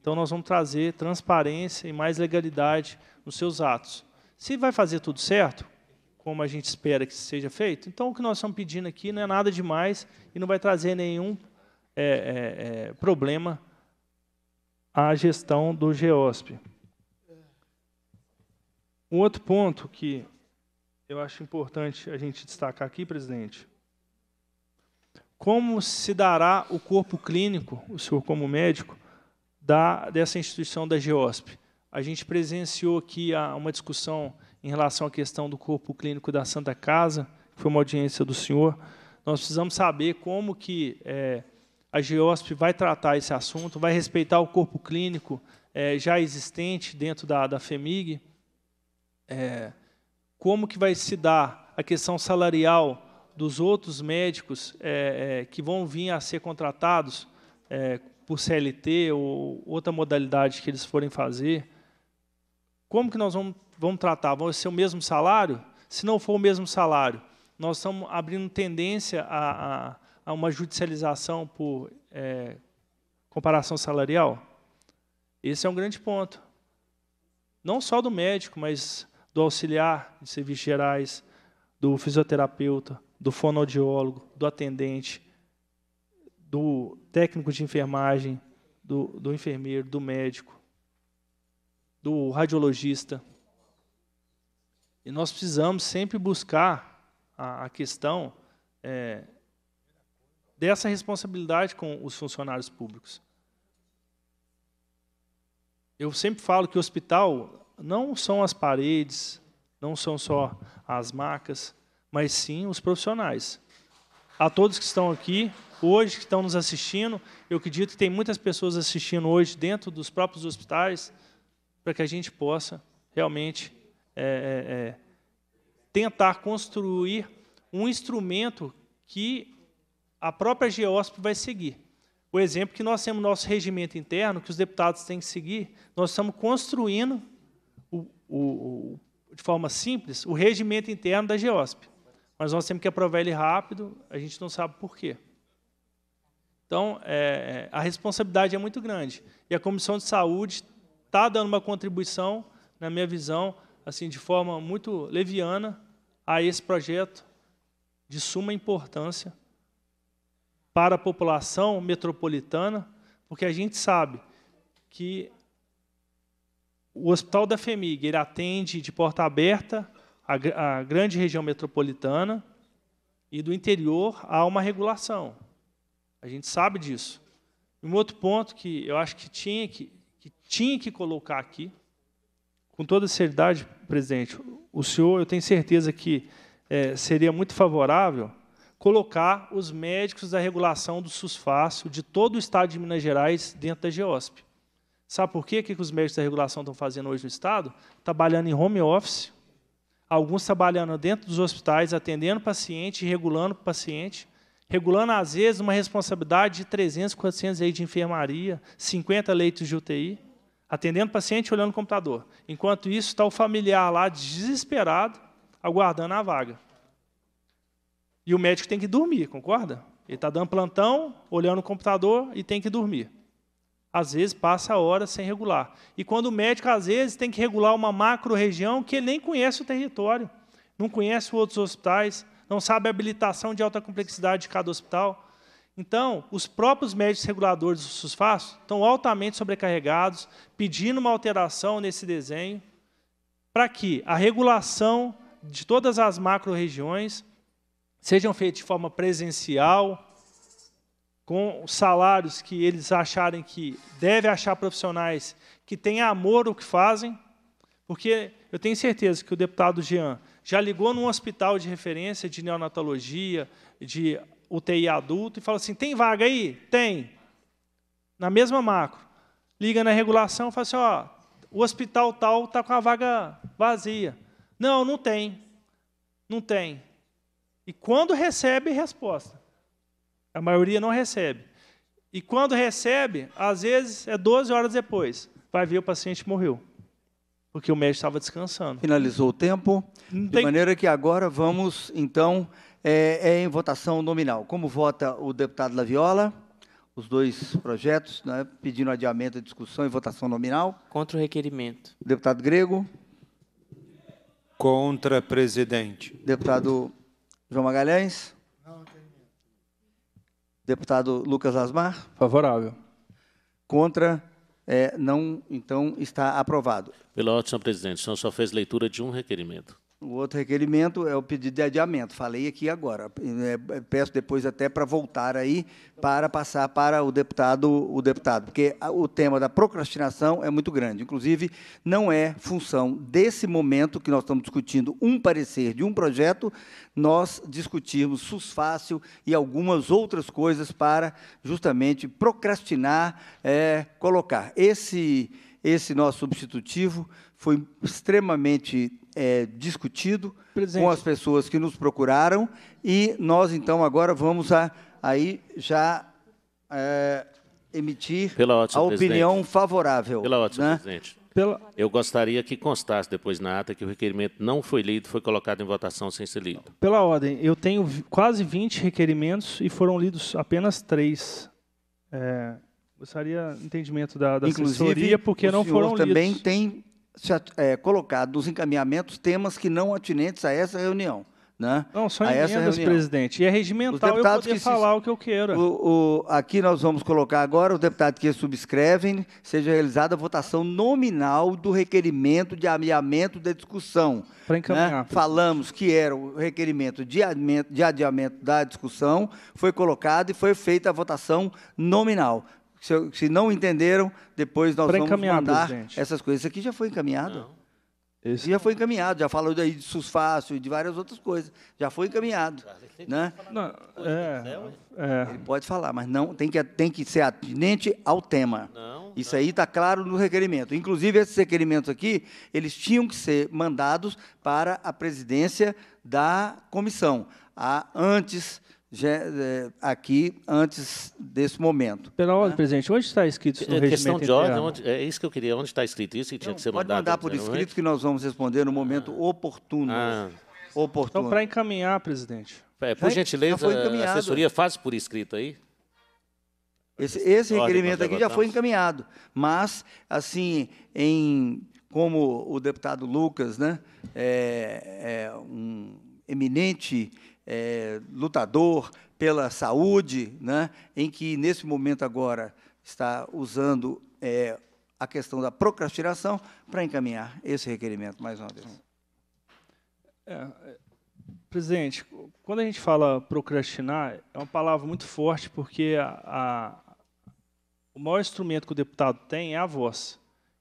Então nós vamos trazer transparência e mais legalidade nos seus atos. Se vai fazer tudo certo, como a gente espera que seja feito, então o que nós estamos pedindo aqui não é nada demais e não vai trazer nenhum é, é, é, problema à gestão do GEOSP. Um outro ponto que eu acho importante a gente destacar aqui, presidente, como se dará o corpo clínico, o senhor como médico, da, dessa instituição da GEOSP. A gente presenciou aqui a, uma discussão em relação à questão do corpo clínico da Santa Casa, que foi uma audiência do senhor. Nós precisamos saber como que é, a GEOSP vai tratar esse assunto, vai respeitar o corpo clínico é, já existente dentro da, da FEMIG. É, como que vai se dar a questão salarial dos outros médicos é, é, que vão vir a ser contratados é, por CLT ou outra modalidade que eles forem fazer, como que nós vamos, vamos tratar? Vai ser o mesmo salário? Se não for o mesmo salário, nós estamos abrindo tendência a, a, a uma judicialização por é, comparação salarial? Esse é um grande ponto. Não só do médico, mas do auxiliar de serviços gerais, do fisioterapeuta, do fonoaudiólogo, do atendente, do técnico de enfermagem, do, do enfermeiro, do médico, do radiologista. E nós precisamos sempre buscar a, a questão é, dessa responsabilidade com os funcionários públicos. Eu sempre falo que o hospital, não são as paredes, não são só as marcas, mas sim os profissionais. A todos que estão aqui, hoje, que estão nos assistindo, eu acredito que tem muitas pessoas assistindo hoje dentro dos próprios hospitais, para que a gente possa realmente é, é, é tentar construir um instrumento que a própria GEOSP vai seguir. O exemplo que nós temos nosso regimento interno, que os deputados têm que seguir, nós estamos construindo o, o, de forma simples, o regimento interno da GEOSP. Mas nós temos que aprovar ele rápido, a gente não sabe por quê. Então, é, é a responsabilidade é muito grande. E a Comissão de Saúde está dando uma contribuição, na minha visão, assim, de forma muito leviana, a esse projeto de suma importância para a população metropolitana, porque a gente sabe que o Hospital da FEMIG ele atende de porta aberta a, a grande região metropolitana e do interior há uma regulação. A gente sabe disso. Um outro ponto que eu acho que tinha que, que tinha que colocar aqui, com toda seriedade, presidente, o senhor, eu tenho certeza que é, seria muito favorável colocar os médicos da regulação do SUSFácil de todo o estado de Minas Gerais dentro da GEOSP. Sabe por quê? O que os médicos da regulação estão fazendo hoje no Estado? Trabalhando em home office, alguns trabalhando dentro dos hospitais, atendendo paciente, regulando o paciente, regulando, às vezes, uma responsabilidade de 300, 400 aí de enfermaria, 50 leitos de UTI, atendendo paciente olhando o computador. Enquanto isso, está o familiar lá, desesperado, aguardando a vaga. E o médico tem que dormir, concorda? Ele está dando plantão, olhando o computador e tem que dormir às vezes passa horas sem regular. E quando o médico, às vezes, tem que regular uma macro-região que ele nem conhece o território, não conhece outros hospitais, não sabe a habilitação de alta complexidade de cada hospital. Então, os próprios médicos reguladores do SUSFAS estão altamente sobrecarregados, pedindo uma alteração nesse desenho, para que a regulação de todas as macro-regiões sejam feitas de forma presencial, com salários que eles acharem que deve achar profissionais que têm amor ao que fazem, porque eu tenho certeza que o deputado Jean já ligou num hospital de referência de neonatologia, de UTI adulto, e falou assim: tem vaga aí? Tem. Na mesma macro. Liga na regulação e fala assim: ó, o hospital tal está com a vaga vazia. Não, não tem. Não tem. E quando recebe, resposta. A maioria não recebe. E quando recebe, às vezes é 12 horas depois. Vai ver o paciente morreu. Porque o médico estava descansando. Finalizou o tempo. de maneira que agora vamos, então, é, é, em votação nominal. Como vota o deputado Laviola? Os dois projetos, né, pedindo adiamento da discussão e votação nominal. Contra o requerimento. Deputado Grego. Contra, presidente. Deputado João Magalhães. Deputado Lucas Asmar? Favorável. Contra? É, não, então está aprovado. Pela ordem, senhor presidente, o senhor só fez leitura de um requerimento. O outro requerimento é o pedido de adiamento. Falei aqui agora. É, é, peço depois até para voltar aí para passar para o deputado, o deputado, porque o tema da procrastinação é muito grande. Inclusive, não é função desse momento que nós estamos discutindo um parecer de um projeto, nós discutirmos susfácil e algumas outras coisas para justamente procrastinar, é, colocar esse esse nosso substitutivo foi extremamente é, discutido com as pessoas que nos procuraram e nós, então, agora vamos a, aí já é, emitir ótima, a opinião presidente. favorável. Pela ótima, né? presidente. Pela... Eu gostaria que constasse depois na ata que o requerimento não foi lido, foi colocado em votação sem ser lido. Pela ordem, eu tenho quase 20 requerimentos e foram lidos apenas três. É, Gostaria entendimento da, da Inclusive, assessoria, porque não foram lidos. também tem é, colocado nos encaminhamentos temas que não atinentes a essa reunião. Né? Não, só a emendas, presidente. E é regimental eu poder que falar se... o que eu queira. O, o, aqui nós vamos colocar agora os deputados que subscrevem, seja realizada a votação nominal do requerimento de adiamento da discussão. Para né? encaminhar. Né? Falamos que era o requerimento de de adiamento da discussão, foi colocado e foi feita a votação nominal. Se, se não entenderam, depois nós vamos mandar gente. essas coisas. Isso aqui já foi encaminhado. Não. Esse... Já foi encaminhado, já falou aí de susfácio e de várias outras coisas. Já foi encaminhado. Né? Não, é, né, é. Ele pode falar, mas não tem que, tem que ser atinente ao tema. Não, Isso não. aí está claro no requerimento. Inclusive, esses requerimentos aqui, eles tinham que ser mandados para a presidência da comissão. A, antes é, aqui antes desse momento. Pela ordem, né? presidente, onde está escrito isso no é, Questão de ordem, onde, é isso que eu queria. Onde está escrito isso que tinha Não, que ser pode mandado? Pode mandar por né, é? escrito que nós vamos responder no momento ah. oportuno. Ah. Então, oportuno. Então, para encaminhar, presidente. É, por já, gentileza, já a assessoria faz por escrito aí. Esse, esse requerimento aqui já foi tá? encaminhado, mas, assim, em, como o deputado Lucas, né, é, é um eminente é, lutador pela saúde, né, em que, nesse momento agora, está usando é, a questão da procrastinação para encaminhar esse requerimento, mais uma vez. É, é, presidente, quando a gente fala procrastinar, é uma palavra muito forte, porque a, a, o maior instrumento que o deputado tem é a voz.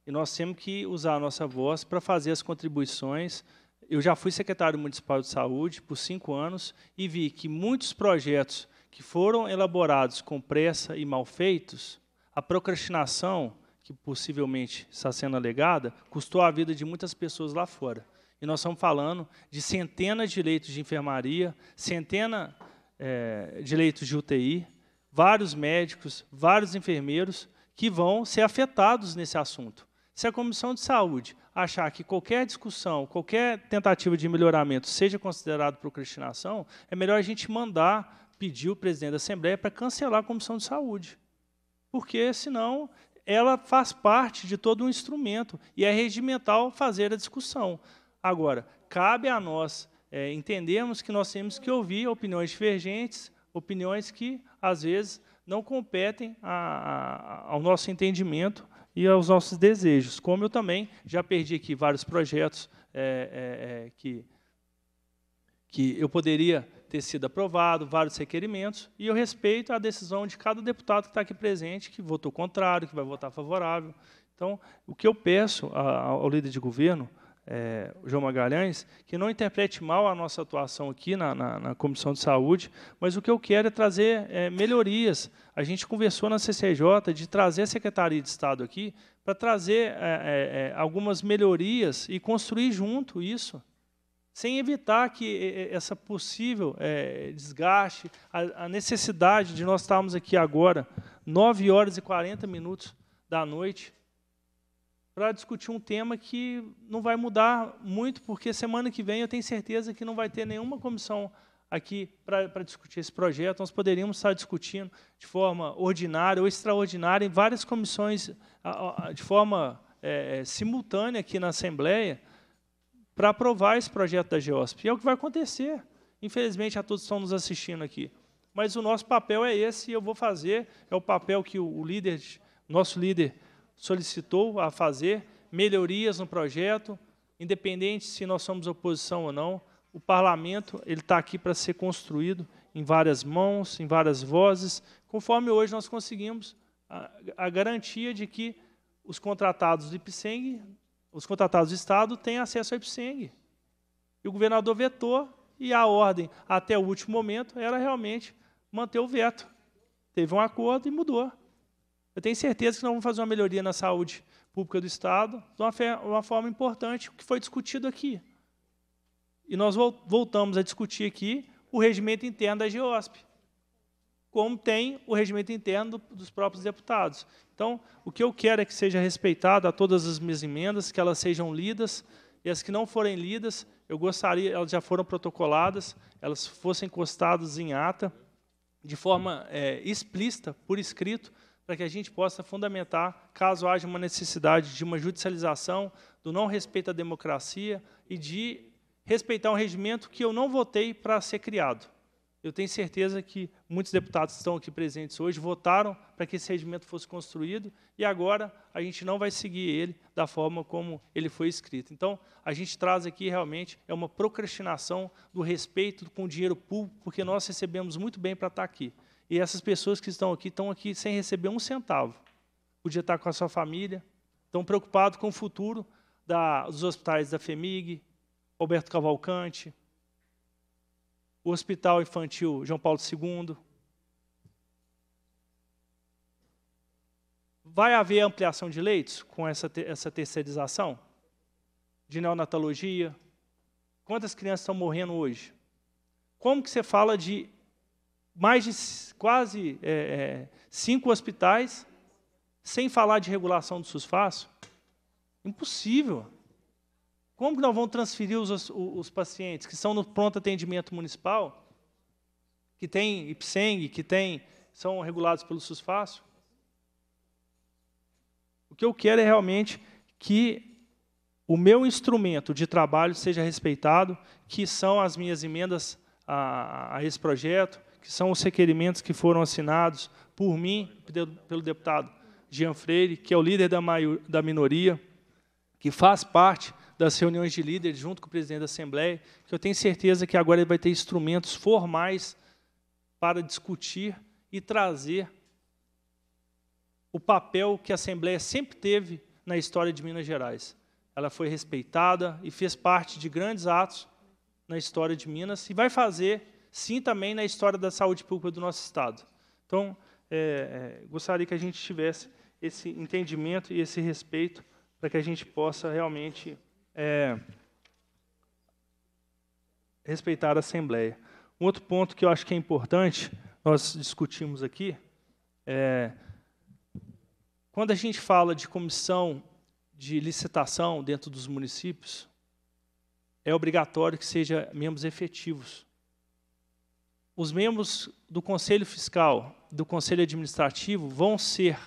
E nós temos que usar a nossa voz para fazer as contribuições eu já fui secretário municipal de saúde por cinco anos e vi que muitos projetos que foram elaborados com pressa e mal feitos, a procrastinação, que possivelmente está sendo alegada, custou a vida de muitas pessoas lá fora. E nós estamos falando de centenas de leitos de enfermaria, centenas é, de leitos de UTI, vários médicos, vários enfermeiros que vão ser afetados nesse assunto. Se a é Comissão de Saúde achar que qualquer discussão, qualquer tentativa de melhoramento seja considerado procrastinação, é melhor a gente mandar pedir o presidente da Assembleia para cancelar a Comissão de Saúde. Porque, senão, ela faz parte de todo um instrumento e é regimental fazer a discussão. Agora, cabe a nós é, entendermos que nós temos que ouvir opiniões divergentes, opiniões que, às vezes, não competem a, a, ao nosso entendimento e aos nossos desejos. Como eu também já perdi aqui vários projetos é, é, é, que, que eu poderia ter sido aprovado, vários requerimentos, e eu respeito a decisão de cada deputado que está aqui presente, que votou contrário, que vai votar favorável. Então, o que eu peço ao líder de governo é, João Magalhães, que não interprete mal a nossa atuação aqui na, na, na Comissão de Saúde, mas o que eu quero é trazer é, melhorias. A gente conversou na CCJ de trazer a Secretaria de Estado aqui para trazer é, é, é algumas melhorias e construir junto isso, sem evitar que essa possível é, desgaste, a, a necessidade de nós estarmos aqui agora, 9 horas e 40 minutos da noite, para discutir um tema que não vai mudar muito, porque semana que vem eu tenho certeza que não vai ter nenhuma comissão aqui para discutir esse projeto. Nós poderíamos estar discutindo de forma ordinária ou extraordinária em várias comissões, de forma é, é, simultânea aqui na Assembleia, para aprovar esse projeto da GEOSP. E é o que vai acontecer. Infelizmente, a todos estão nos assistindo aqui. Mas o nosso papel é esse, e eu vou fazer, é o papel que o líder, nosso líder solicitou a fazer melhorias no projeto, independente se nós somos oposição ou não. O parlamento ele está aqui para ser construído em várias mãos, em várias vozes, conforme hoje nós conseguimos a, a garantia de que os contratados do IPSENG, os contratados do Estado, têm acesso ao IPSENG. E o governador vetou, e a ordem, até o último momento, era realmente manter o veto. Teve um acordo e mudou. Eu tenho certeza que nós vamos fazer uma melhoria na saúde pública do Estado de uma, uma forma importante, que foi discutido aqui. E nós voltamos a discutir aqui o regimento interno da GEOSP, como tem o regimento interno dos próprios deputados. Então, o que eu quero é que seja respeitada todas as minhas emendas, que elas sejam lidas, e as que não forem lidas, eu gostaria, elas já foram protocoladas, elas fossem encostadas em ata, de forma é, explícita, por escrito, para que a gente possa fundamentar caso haja uma necessidade de uma judicialização do não respeito à democracia e de respeitar um regimento que eu não votei para ser criado. Eu tenho certeza que muitos deputados que estão aqui presentes hoje votaram para que esse regimento fosse construído e agora a gente não vai seguir ele da forma como ele foi escrito. Então, a gente traz aqui realmente é uma procrastinação do respeito com o dinheiro público, porque nós recebemos muito bem para estar aqui. E essas pessoas que estão aqui estão aqui sem receber um centavo. Podia estar com a sua família, estão preocupados com o futuro da, dos hospitais da FEMIG, Roberto Cavalcante, o Hospital Infantil João Paulo II. Vai haver ampliação de leitos com essa, essa terceirização? De neonatologia? Quantas crianças estão morrendo hoje? Como que você fala de mais de quase é, é, cinco hospitais, sem falar de regulação do susfaço? Impossível. Como que nós vamos transferir os, os, os pacientes que são no pronto atendimento municipal, que tem IPSENG, que tem, são regulados pelo susfaço? O que eu quero é realmente que o meu instrumento de trabalho seja respeitado, que são as minhas emendas a, a esse projeto, que são os requerimentos que foram assinados por mim, pelo deputado Jean Freire, que é o líder da, da minoria, que faz parte das reuniões de líderes junto com o presidente da Assembleia, que eu tenho certeza que agora ele vai ter instrumentos formais para discutir e trazer o papel que a Assembleia sempre teve na história de Minas Gerais. Ela foi respeitada e fez parte de grandes atos na história de Minas e vai fazer sim também na história da saúde pública do nosso Estado. Então, é, é, gostaria que a gente tivesse esse entendimento e esse respeito para que a gente possa realmente é, respeitar a Assembleia. Um outro ponto que eu acho que é importante, nós discutimos aqui, é, quando a gente fala de comissão de licitação dentro dos municípios, é obrigatório que sejam membros efetivos os membros do Conselho Fiscal, do Conselho Administrativo, vão ser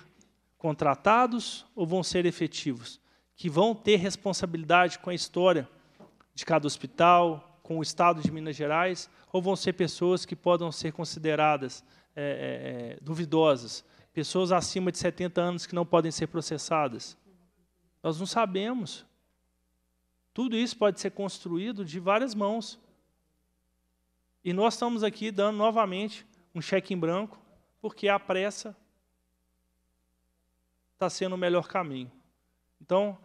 contratados ou vão ser efetivos? Que vão ter responsabilidade com a história de cada hospital, com o Estado de Minas Gerais, ou vão ser pessoas que podem ser consideradas é, é, duvidosas, pessoas acima de 70 anos que não podem ser processadas? Nós não sabemos. Tudo isso pode ser construído de várias mãos. E nós estamos aqui dando novamente um cheque em branco, porque a pressa está sendo o melhor caminho. Então,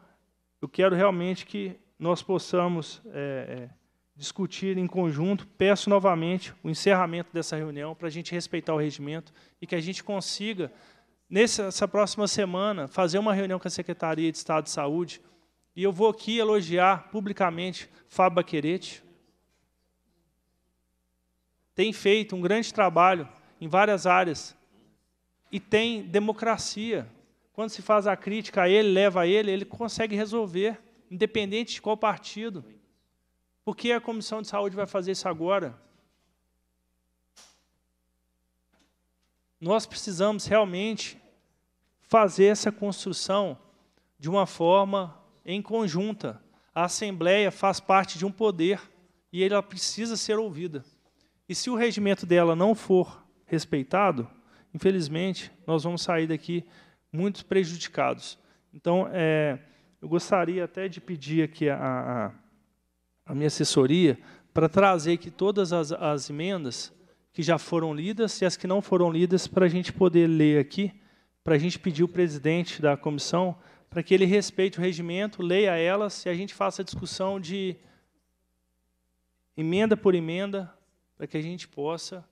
eu quero realmente que nós possamos é, é, discutir em conjunto. Peço novamente o encerramento dessa reunião para a gente respeitar o regimento e que a gente consiga, nessa próxima semana, fazer uma reunião com a Secretaria de Estado de Saúde. E eu vou aqui elogiar publicamente Fábio Baquerete, tem feito um grande trabalho em várias áreas e tem democracia. Quando se faz a crítica a ele, leva a ele, ele consegue resolver, independente de qual partido. Por que a Comissão de Saúde vai fazer isso agora? Nós precisamos realmente fazer essa construção de uma forma em conjunta. A Assembleia faz parte de um poder e ela precisa ser ouvida. E se o regimento dela não for respeitado, infelizmente, nós vamos sair daqui muito prejudicados. Então, é, eu gostaria até de pedir aqui a, a, a minha assessoria para trazer aqui todas as, as emendas que já foram lidas e as que não foram lidas para a gente poder ler aqui, para a gente pedir o presidente da comissão para que ele respeite o regimento, leia elas e a gente faça a discussão de emenda por emenda, para que a gente possa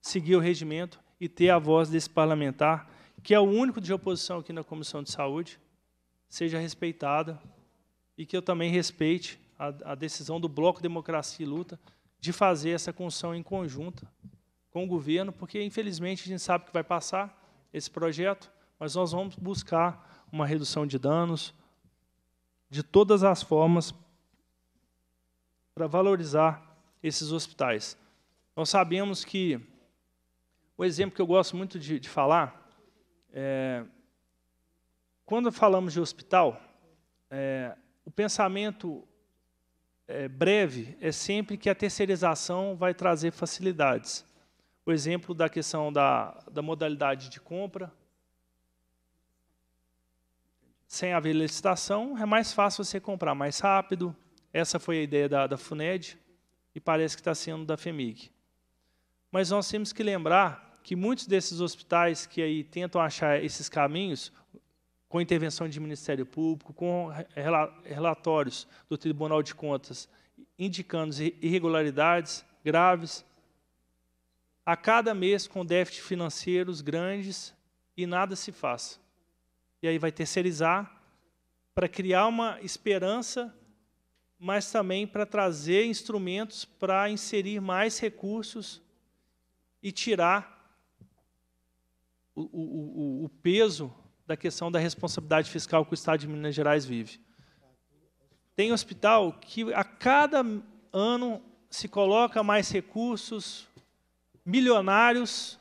seguir o regimento e ter a voz desse parlamentar, que é o único de oposição aqui na Comissão de Saúde, seja respeitada e que eu também respeite a, a decisão do Bloco Democracia e Luta de fazer essa construção em conjunto com o governo, porque, infelizmente, a gente sabe que vai passar esse projeto, mas nós vamos buscar uma redução de danos de todas as formas para valorizar esses hospitais. Nós sabemos que o exemplo que eu gosto muito de, de falar é quando falamos de hospital, é, o pensamento é, breve é sempre que a terceirização vai trazer facilidades. O exemplo da questão da, da modalidade de compra, sem haver licitação, é mais fácil você comprar mais rápido. Essa foi a ideia da, da FUNED e parece que está sendo da FEMIG. Mas nós temos que lembrar que muitos desses hospitais que aí tentam achar esses caminhos, com intervenção de Ministério Público, com relatórios do Tribunal de Contas indicando irregularidades graves, a cada mês com déficit financeiros grandes e nada se faz. E aí vai terceirizar para criar uma esperança mas também para trazer instrumentos para inserir mais recursos e tirar o, o, o, peso da questão da responsabilidade fiscal que o Estado de Minas Gerais vive. Tem hospital que a cada ano se coloca mais recursos milionários,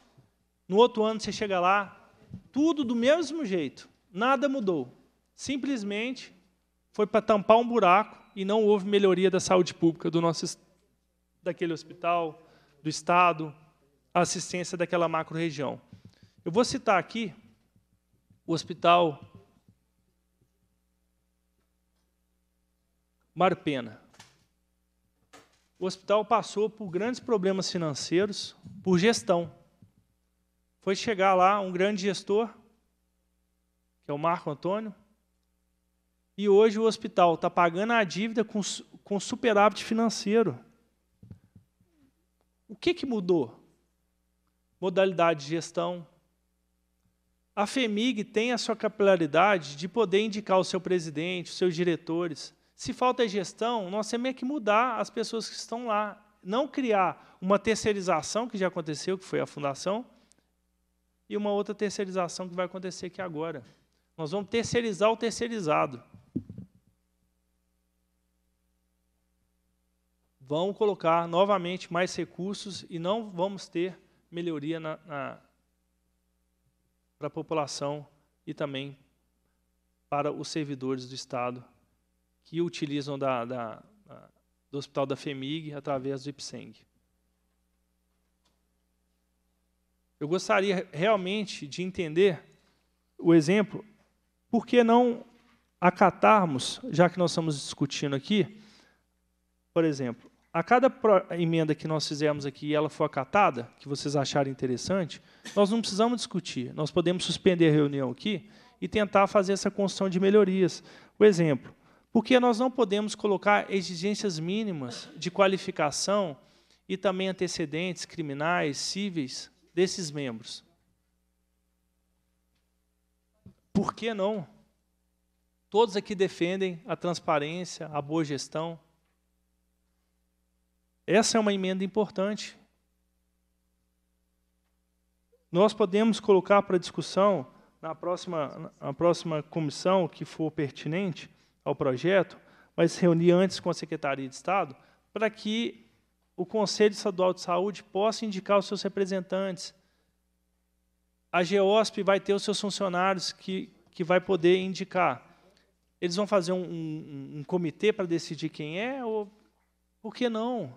no outro ano você chega lá, tudo do mesmo jeito, nada mudou. Simplesmente foi para tampar um buraco e não houve melhoria da saúde pública do nosso daquele hospital, do estado, a assistência daquela macro-região. Eu vou citar aqui o hospital Marpena. O hospital passou por grandes problemas financeiros, por gestão. Foi chegar lá um grande gestor, que é o Marco Antônio, e hoje o hospital está pagando a dívida com, com superávit financeiro. O que, que mudou? Modalidade de gestão. A FEMIG tem a sua capilaridade de poder indicar o seu presidente, os seus diretores. Se falta gestão, nós temos é que mudar as pessoas que estão lá. Não criar uma terceirização, que já aconteceu, que foi a fundação, e uma outra terceirização que vai acontecer aqui agora. Nós vamos terceirizar o terceirizado. vão colocar novamente mais recursos e não vamos ter melhoria na, na para a população e também para os servidores do Estado que utilizam da, da, da do Hospital da FEMIG através do IPSENG. Eu gostaria realmente de entender o exemplo, por que não acatarmos, já que nós estamos discutindo aqui, por exemplo, a cada emenda que nós fizermos aqui e ela for acatada, que vocês acharem interessante, nós não precisamos discutir. Nós podemos suspender a reunião aqui e tentar fazer essa construção de melhorias. O exemplo, porque nós não podemos colocar exigências mínimas de qualificação e também antecedentes criminais, cíveis, desses membros. Por que não? Todos aqui defendem a transparência, a boa gestão, essa é uma emenda importante. Nós podemos colocar para discussão na próxima, na próxima comissão que for pertinente ao projeto, mas reunir antes com a Secretaria de Estado, para que o Conselho Estadual de Saúde possa indicar os seus representantes. A GEOSP vai ter os seus funcionários que, que vai poder indicar. Eles vão fazer um, um, um comitê para decidir quem é, ou por que não?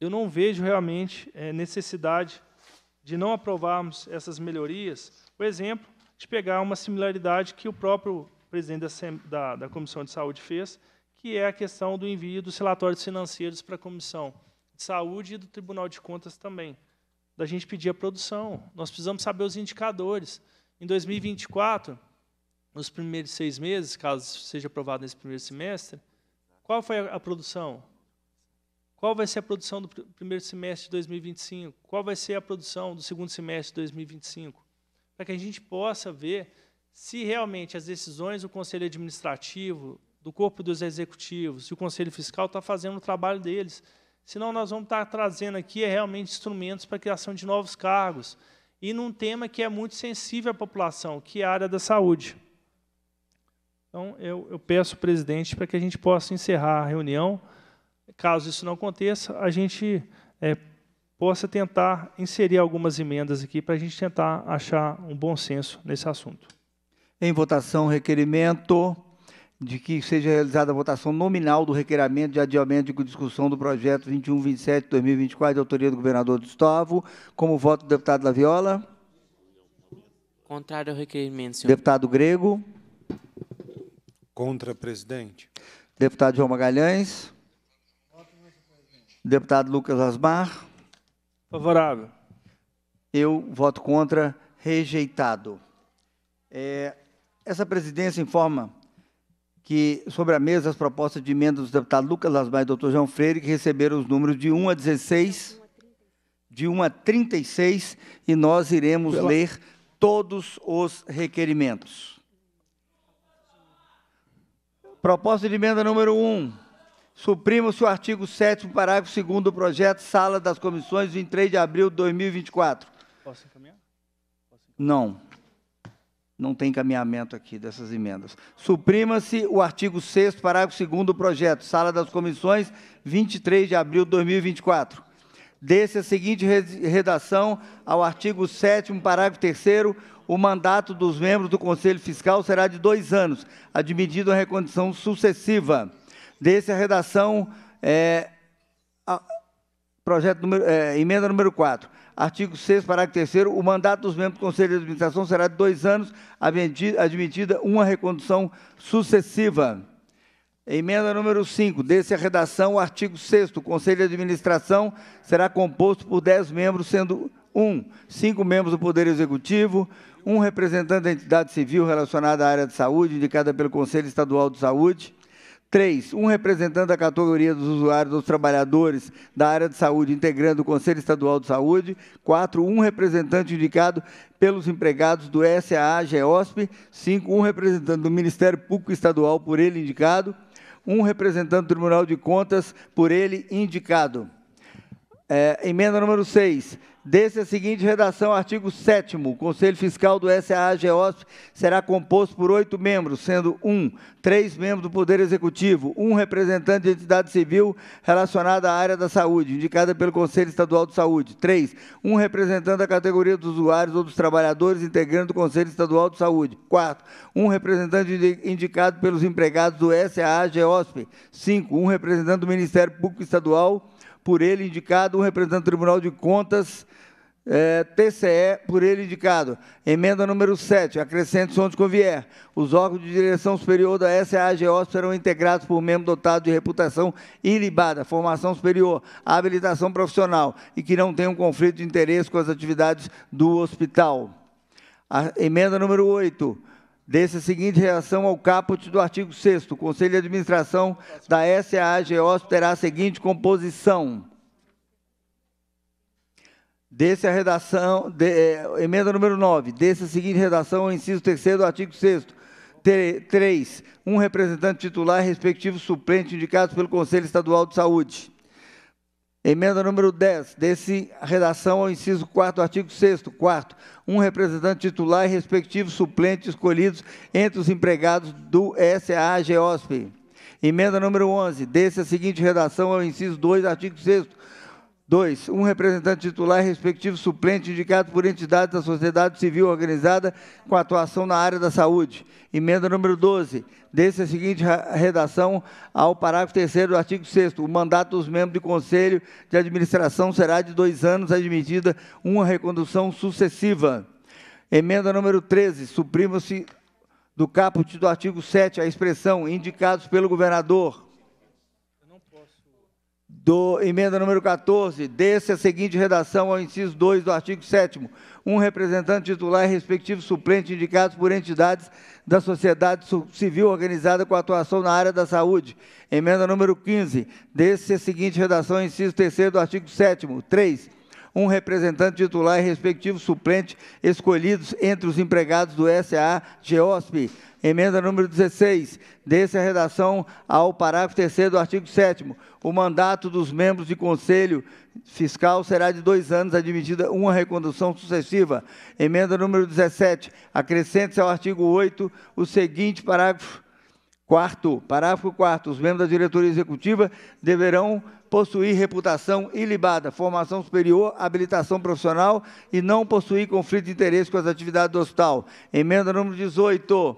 eu não vejo realmente é, necessidade de não aprovarmos essas melhorias. O exemplo de pegar uma similaridade que o próprio presidente da, da, da Comissão de Saúde fez, que é a questão do envio dos relatórios financeiros para a Comissão de Saúde e do Tribunal de Contas também. Da gente pedir a produção. Nós precisamos saber os indicadores. Em 2024, nos primeiros seis meses, caso seja aprovado nesse primeiro semestre, qual foi a, a produção? Qual vai ser a produção do primeiro semestre de 2025? Qual vai ser a produção do segundo semestre de 2025? Para que a gente possa ver se realmente as decisões do Conselho Administrativo, do Corpo dos Executivos e o Conselho Fiscal estão tá fazendo o trabalho deles. Senão, nós vamos estar tá trazendo aqui é realmente instrumentos para a criação de novos cargos. E num tema que é muito sensível à população, que é a área da saúde. Então, eu, eu peço, presidente, para que a gente possa encerrar a reunião. Caso isso não aconteça, a gente é, possa tentar inserir algumas emendas aqui para a gente tentar achar um bom senso nesse assunto. Em votação, requerimento de que seja realizada a votação nominal do requerimento de adiamento de discussão do projeto 2127 2024 de autoria do governador Gustavo. Como voto do deputado Laviola? Contrário ao requerimento, senhor. Deputado Grego? Contra, presidente. Deputado João Magalhães? Deputado Lucas Asmar. Favorável. Eu voto contra. Rejeitado. É, essa presidência informa que, sobre a mesa, as propostas de emenda dos deputados Lucas Lasmar e Dr. João Freire, que receberam os números de 1 a 16, de 1 a 36, e nós iremos Pela... ler todos os requerimentos. Proposta de emenda número 1. Suprima-se o artigo 7 parágrafo 2 do projeto Sala das Comissões, 23 de abril de 2024. Posso encaminhar? Posso encaminhar? Não. Não tem encaminhamento aqui dessas emendas. Suprima-se o artigo 6 parágrafo 2 do projeto Sala das Comissões, 23 de abril de 2024. Desse a seguinte redação ao artigo 7 parágrafo 3 o mandato dos membros do Conselho Fiscal será de dois anos, admitido a recondição sucessiva desse a redação, é, a, projeto número, é, emenda número 4. Artigo 6, parágrafo 3 o mandato dos membros do Conselho de Administração será de dois anos, admitida uma recondução sucessiva. Emenda número 5, desse a redação, o artigo 6 o Conselho de Administração será composto por 10 membros, sendo um, cinco membros do Poder Executivo, um representante da entidade civil relacionada à área de saúde, indicada pelo Conselho Estadual de Saúde, Três, um representante da categoria dos usuários dos trabalhadores da área de saúde, integrando o Conselho Estadual de Saúde. Quatro, um representante indicado pelos empregados do SAA, GEOSP. Cinco, um representante do Ministério Público Estadual, por ele indicado. Um representante do Tribunal de Contas, por ele indicado. É, emenda número seis Desse a seguinte redação, artigo 7 o Conselho Fiscal do SAA-GEOSP será composto por oito membros, sendo um, três membros do Poder Executivo, um representante de entidade civil relacionada à área da saúde, indicada pelo Conselho Estadual de Saúde, três, um representante da categoria dos usuários ou dos trabalhadores integrando o Conselho Estadual de Saúde, quatro, um representante indicado pelos empregados do SAA-GEOSP, cinco, um representante do Ministério Público Estadual, por ele indicado um representante do Tribunal de Contas é, TCE por ele indicado. Emenda número 7. Acrescente onde convier. Os órgãos de direção superior da SAGO serão integrados por membro dotado de reputação ilibada, formação superior, habilitação profissional e que não tenham um conflito de interesse com as atividades do hospital. A emenda número 8. Desse a seguinte reação ao caput do artigo 6 o Conselho de Administração da SAGO terá a seguinte composição. Desse a redação, de, eh, emenda número 9, desse a seguinte redação ao inciso 3 do artigo 6 3. Um representante titular e respectivo suplente indicados pelo Conselho Estadual de Saúde. Emenda número 10, desse a redação ao inciso 4 do artigo 6 4 um representante titular e respectivo suplente escolhidos entre os empregados do saag SAGEOSP. Emenda número 11, desse a seguinte redação ao inciso 2 do artigo 6 2. Um representante titular e respectivo suplente indicado por entidades da sociedade civil organizada com atuação na área da saúde. Emenda número 12. Desse a seguinte redação ao parágrafo 3 do artigo 6 O mandato dos membros do Conselho de Administração será de dois anos, admitida uma recondução sucessiva. Emenda número 13. Suprima-se do caput do artigo 7 a expressão indicados pelo governador do emenda número 14, desse a seguinte redação ao inciso 2 do artigo 7 um representante titular e respectivo suplente indicados por entidades da sociedade civil organizada com atuação na área da saúde. Emenda número 15, desse a seguinte redação ao inciso 3 do artigo 7 3 um representante titular e respectivo suplente escolhidos entre os empregados do SA GEOSP. Emenda número 16, desse a redação ao parágrafo 3 do artigo 7 O mandato dos membros de conselho fiscal será de dois anos, admitida uma recondução sucessiva. Emenda número 17, acrescente-se ao artigo 8 o seguinte parágrafo Quarto, parágrafo quarto, os membros da diretoria executiva deverão possuir reputação ilibada, formação superior, habilitação profissional e não possuir conflito de interesse com as atividades do hospital. Emenda número 18,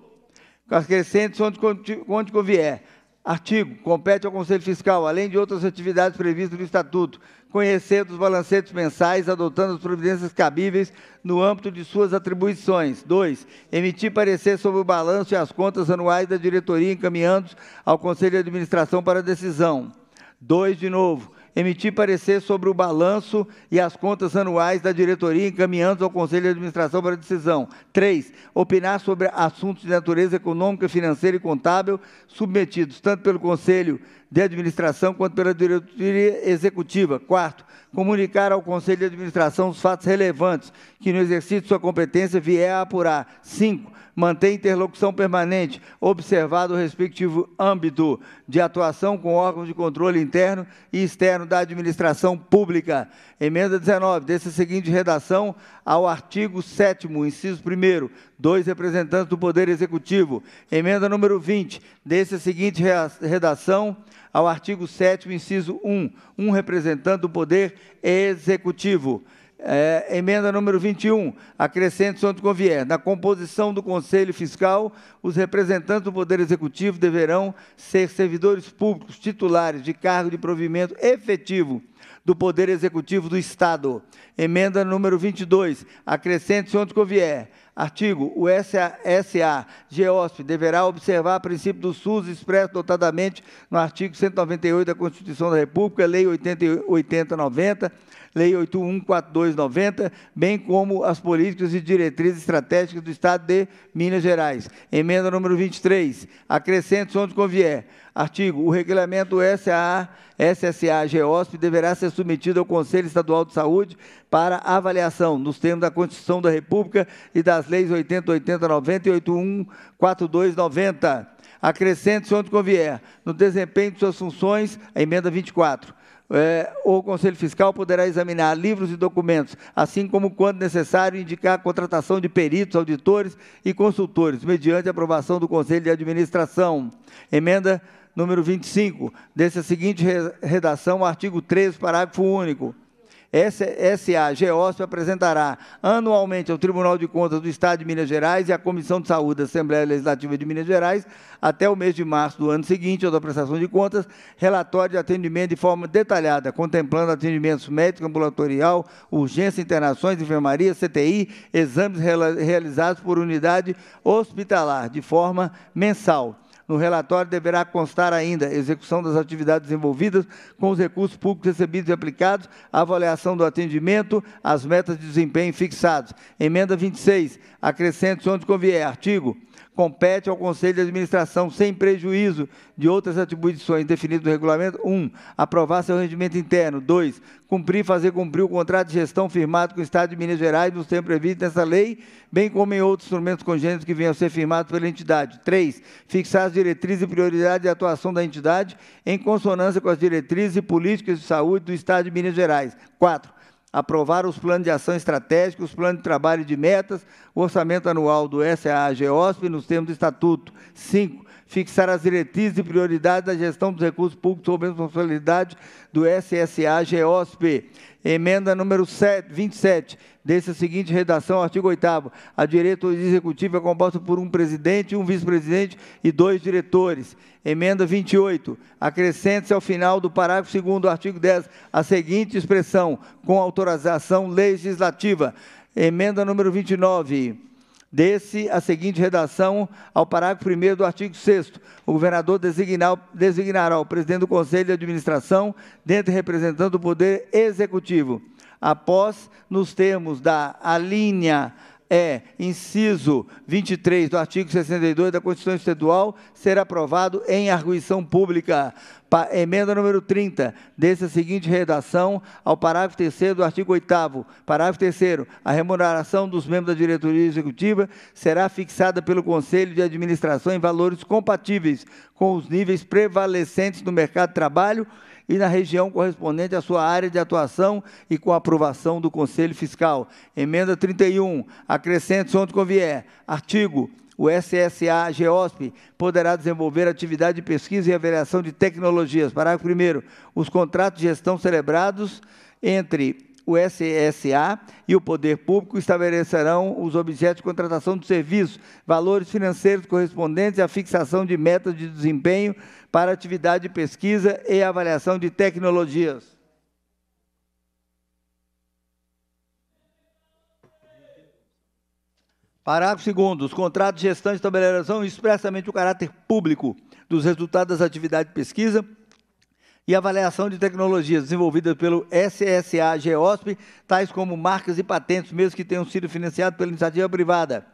com as crescentes onde, onde convier. Artigo. Compete ao Conselho Fiscal, além de outras atividades previstas no Estatuto, conhecer dos balancetes mensais, adotando as providências cabíveis no âmbito de suas atribuições. 2. Emitir parecer sobre o balanço e as contas anuais da diretoria, encaminhando ao Conselho de Administração para decisão. 2. De novo emitir parecer sobre o balanço e as contas anuais da diretoria, encaminhando ao Conselho de Administração para decisão. 3. Opinar sobre assuntos de natureza econômica, financeira e contábil submetidos tanto pelo Conselho de Administração quanto pela diretoria executiva. 4. Comunicar ao Conselho de Administração os fatos relevantes que, no exercício de sua competência, vier a apurar. 5 manter interlocução permanente, observado o respectivo âmbito de atuação com órgãos de controle interno e externo da administração pública. Emenda 19, desse seguinte redação ao artigo 7 inciso 1 dois representantes do Poder Executivo. Emenda número 20, desse seguinte redação ao artigo 7 inciso 1, um representante do Poder Executivo. É, emenda número 21, acrescente onde convier. Na composição do Conselho Fiscal, os representantes do Poder Executivo deverão ser servidores públicos titulares de cargo de provimento efetivo do Poder Executivo do Estado. Emenda número 22, acrescente onde convier. Artigo, o SA, SA GEOSP, deverá observar o princípio do SUS expresso notadamente no artigo 198 da Constituição da República, Lei 8090, 80, 80 Lei 814290, bem como as políticas e diretrizes estratégicas do Estado de Minas Gerais. Emenda número 23, acrescente onde convier. Artigo. O regulamento ssa SSA-GEOSP deverá ser submetido ao Conselho Estadual de Saúde para avaliação, nos termos da Constituição da República e das leis 80, 80, 90 e 8.142.90. 90. Acrescente-se onde convier, no desempenho de suas funções, a emenda 24 é, o Conselho Fiscal poderá examinar livros e documentos, assim como, quando necessário, indicar a contratação de peritos, auditores e consultores, mediante aprovação do Conselho de Administração. Emenda número 25, desse a seguinte redação, artigo 13, parágrafo único. SAGOS apresentará anualmente ao Tribunal de Contas do Estado de Minas Gerais e à Comissão de Saúde da Assembleia Legislativa de Minas Gerais, até o mês de março do ano seguinte, ou da prestação de contas, relatório de atendimento de forma detalhada, contemplando atendimentos médico, ambulatorial, urgência, internações, enfermaria, CTI, exames realizados por unidade hospitalar, de forma mensal. No relatório deverá constar ainda a execução das atividades envolvidas com os recursos públicos recebidos e aplicados, a avaliação do atendimento, as metas de desempenho fixadas. Emenda 26. Acrescente onde convier. Artigo compete ao Conselho de Administração, sem prejuízo de outras atribuições definidas no regulamento, 1. Um, aprovar seu rendimento interno. 2. Cumprir e fazer cumprir o contrato de gestão firmado com o Estado de Minas Gerais nos termos previstos nessa lei, bem como em outros instrumentos congêneros que venham a ser firmados pela entidade. 3. Fixar as diretrizes e prioridades de atuação da entidade em consonância com as diretrizes e políticas de saúde do Estado de Minas Gerais. 4 aprovar os planos de ação estratégicos, os planos de trabalho de metas, o orçamento anual do SAAGEOSP nos termos do Estatuto. 5. Fixar as diretrizes e prioridades da gestão dos recursos públicos sob a responsabilidade do Geosp Emenda número 7, 27, desse a seguinte redação, artigo 8 A diretoria executiva é composta por um presidente, um vice-presidente e dois diretores. Emenda 28. Acrescente-se ao final do parágrafo 2 do artigo 10 a seguinte expressão, com autorização legislativa. Emenda número 29 Desse a seguinte redação ao parágrafo 1 do artigo 6 O governador designar, designará o presidente do Conselho de Administração, dentro representando o Poder Executivo, após, nos termos da alínea é, inciso 23 do artigo 62 da Constituição Estadual, será aprovado em arguição pública. Pa, emenda número 30, desse a seguinte redação ao parágrafo 3 do artigo 8 Parágrafo 3 a remuneração dos membros da diretoria executiva será fixada pelo Conselho de Administração em valores compatíveis com os níveis prevalecentes no mercado de trabalho e na região correspondente à sua área de atuação e com aprovação do Conselho Fiscal. Emenda 31. Acrescente-se onde convier. Artigo o SSA GEOSP poderá desenvolver atividade de pesquisa e avaliação de tecnologias. Parágrafo 1 Os contratos de gestão celebrados entre o SSA e o poder público estabelecerão os objetos de contratação do serviço, valores financeiros correspondentes à fixação de metas de desempenho para atividade de pesquisa e avaliação de tecnologias. Parágrafo 2. Os contratos gestantes estabelecerão expressamente o caráter público dos resultados das atividades de pesquisa e avaliação de tecnologias desenvolvidas pelo SSA-GEOSP, tais como marcas e patentes, mesmo que tenham sido financiados pela iniciativa privada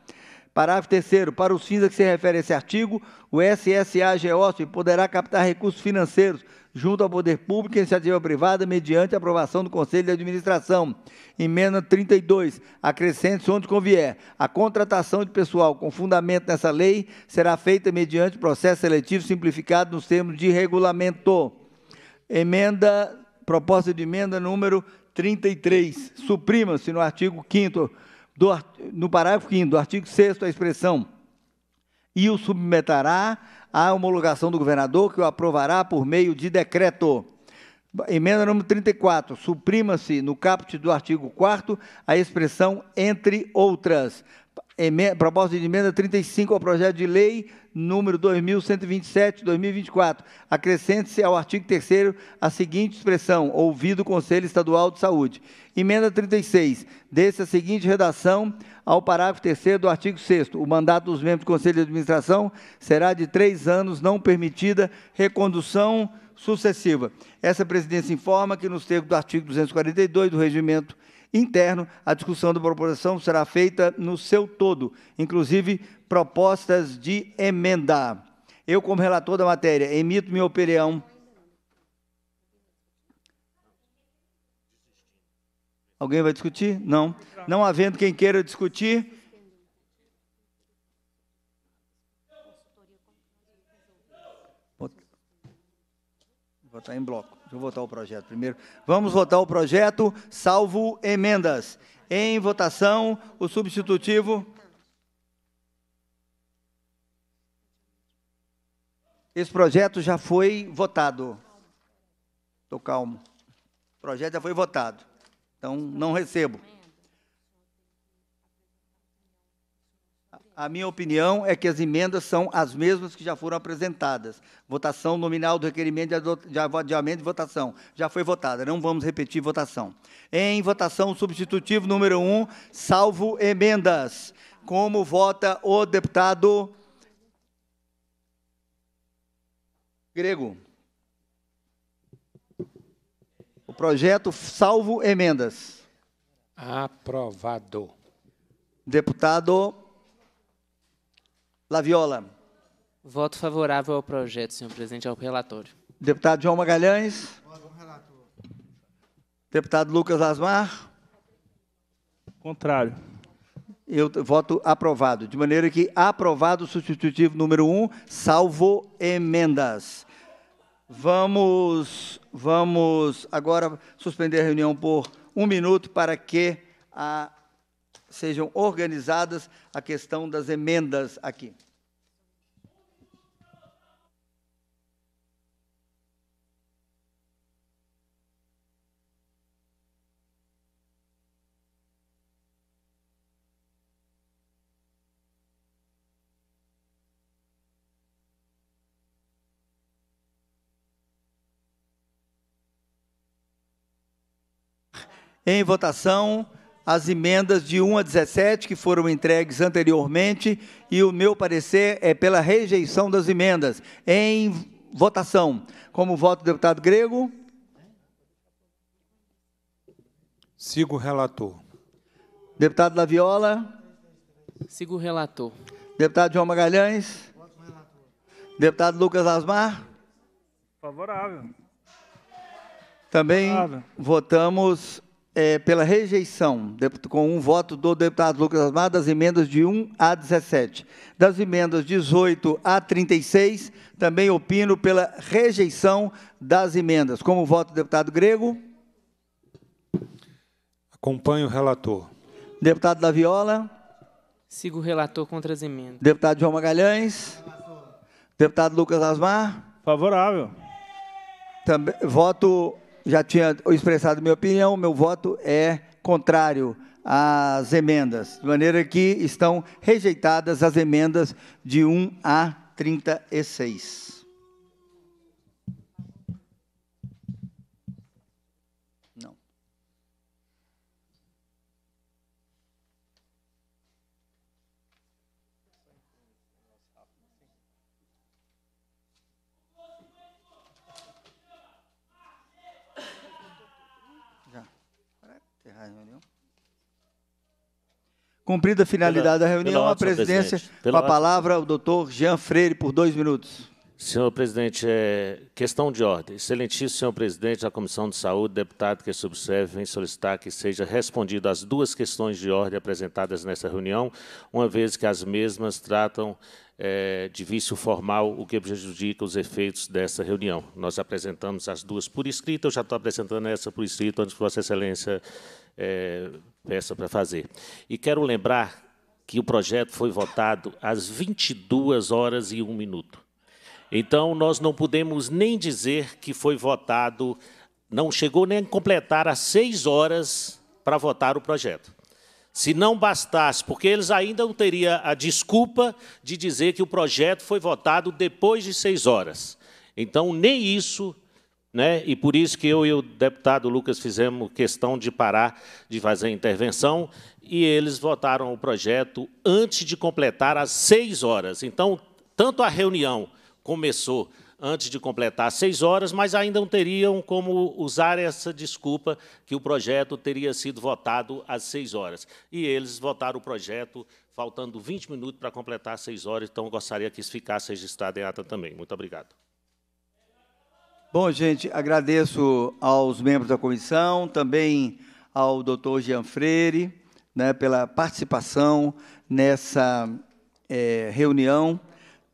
Parágrafo 3 para os fins a que se refere esse artigo, o SSA Geósp poderá captar recursos financeiros junto ao poder público e iniciativa privada mediante aprovação do Conselho de Administração. Emenda 32, acrescente-se onde convier. A contratação de pessoal com fundamento nessa lei será feita mediante processo seletivo simplificado nos termos de regulamento. Emenda, proposta de emenda número 33, suprima-se no artigo 5 do, no parágrafo 5 do artigo 6 a expressão e o submeterá à homologação do governador, que o aprovará por meio de decreto. Emenda número 34. Suprima-se no caput do artigo 4 a expressão entre outras proposta de emenda 35 ao projeto de lei número 2127/2024, acrescente-se ao artigo 3 a seguinte expressão: ouvido o Conselho Estadual de Saúde. Emenda 36, desse a seguinte redação ao parágrafo 3 do artigo 6 o mandato dos membros do Conselho de Administração será de três anos, não permitida recondução sucessiva. Essa presidência informa que, nos termos do artigo 242 do Regimento interno, a discussão da proposição será feita no seu todo, inclusive propostas de emenda. Eu, como relator da matéria, emito minha opinião. Alguém vai discutir? Não. Não havendo quem queira discutir. Vou votar em bloco. Deixa eu votar o projeto primeiro. Vamos votar o projeto, salvo emendas. Em votação, o substitutivo. Esse projeto já foi votado. Estou calmo. O projeto já foi votado. Então, não recebo. A minha opinião é que as emendas são as mesmas que já foram apresentadas. Votação nominal do requerimento de adiamento de votação. Já foi votada, não vamos repetir votação. Em votação, substitutivo número 1, um, salvo emendas. Como vota o deputado Grego? O projeto salvo emendas. Aprovado. Deputado Laviola. Voto favorável ao projeto, senhor presidente, ao relatório. Deputado João Magalhães. Deputado Lucas Lasmar. Contrário. Eu voto aprovado. De maneira que aprovado o substitutivo número 1, um, salvo emendas. Vamos, vamos agora suspender a reunião por um minuto para que a sejam organizadas a questão das emendas aqui. Em votação, as emendas de 1 a 17 que foram entregues anteriormente e o meu parecer é pela rejeição das emendas. Em votação, como voto o deputado Grego? Sigo o relator. Deputado Laviola? Sigo o relator. Deputado João Magalhães? Deputado Lucas Asmar? Favorável. Também Favorável. votamos é, pela rejeição, com um voto do deputado Lucas Asmar, das emendas de 1 a 17. Das emendas 18 a 36, também opino pela rejeição das emendas. Como voto do deputado Grego? Acompanho o relator. Deputado da Viola? Sigo o relator contra as emendas. Deputado João Magalhães? Deputado Lucas Asmar? Favorável. Também, voto já tinha expressado minha opinião, meu voto é contrário às emendas, de maneira que estão rejeitadas as emendas de 1 a 36. Cumprida a finalidade da reunião, a presidência, com a palavra, o doutor Jean Freire, por dois minutos. Senhor presidente, é, questão de ordem. Excelentíssimo senhor presidente da Comissão de Saúde, deputado que subserve, vem solicitar que seja respondido às duas questões de ordem apresentadas nessa reunião, uma vez que as mesmas tratam é, de vício formal, o que prejudica os efeitos dessa reunião. Nós apresentamos as duas por escrito, eu já estou apresentando essa por escrito antes que Vossa Excelência é, peça para fazer. E quero lembrar que o projeto foi votado às 22 horas e 1 minuto. Então, nós não podemos nem dizer que foi votado, não chegou nem a completar às 6 horas para votar o projeto. Se não bastasse, porque eles ainda não teriam a desculpa de dizer que o projeto foi votado depois de seis horas. Então, nem isso né? E por isso que eu e o deputado Lucas fizemos questão de parar de fazer a intervenção e eles votaram o projeto antes de completar as seis horas. Então, tanto a reunião começou antes de completar seis horas, mas ainda não teriam como usar essa desculpa que o projeto teria sido votado às seis horas. E eles votaram o projeto faltando 20 minutos para completar seis horas, então gostaria que isso ficasse registrado em ata também. Muito obrigado. Bom, gente, agradeço aos membros da comissão, também ao doutor Jean Freire, né, pela participação nessa é, reunião,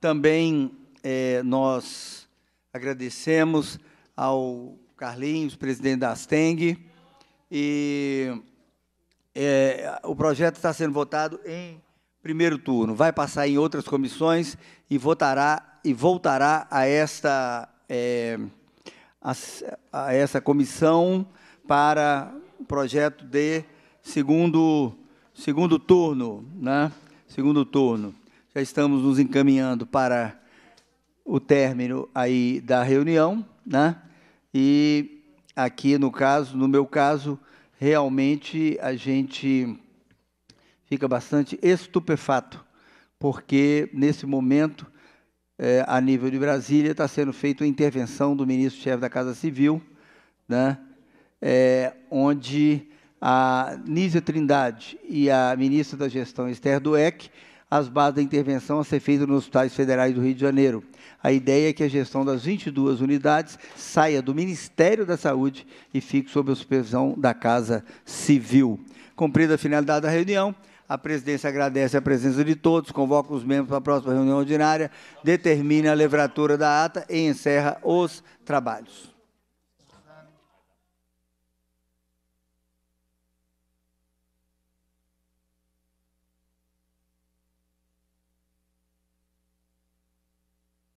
também é, nós agradecemos ao Carlinhos, presidente da Asteng, e é, o projeto está sendo votado em primeiro turno, vai passar em outras comissões e votará e voltará a esta é, a, a, essa comissão para o projeto de segundo segundo turno, né? Segundo turno. Já estamos nos encaminhando para o término aí da reunião, né? E aqui no caso, no meu caso, realmente a gente fica bastante estupefato, porque nesse momento, é, a nível de Brasília, está sendo feita a intervenção do ministro-chefe da Casa Civil, né? É, onde a Nízia Trindade e a ministra da Gestão, Esther Dueck, as bases da intervenção a ser feita nos hospitais federais do Rio de Janeiro. A ideia é que a gestão das 22 unidades saia do Ministério da Saúde e fique sob a supervisão da Casa Civil. Cumprida a finalidade da reunião, a presidência agradece a presença de todos, convoca os membros para a próxima reunião ordinária, determina a levratura da ata e encerra os trabalhos.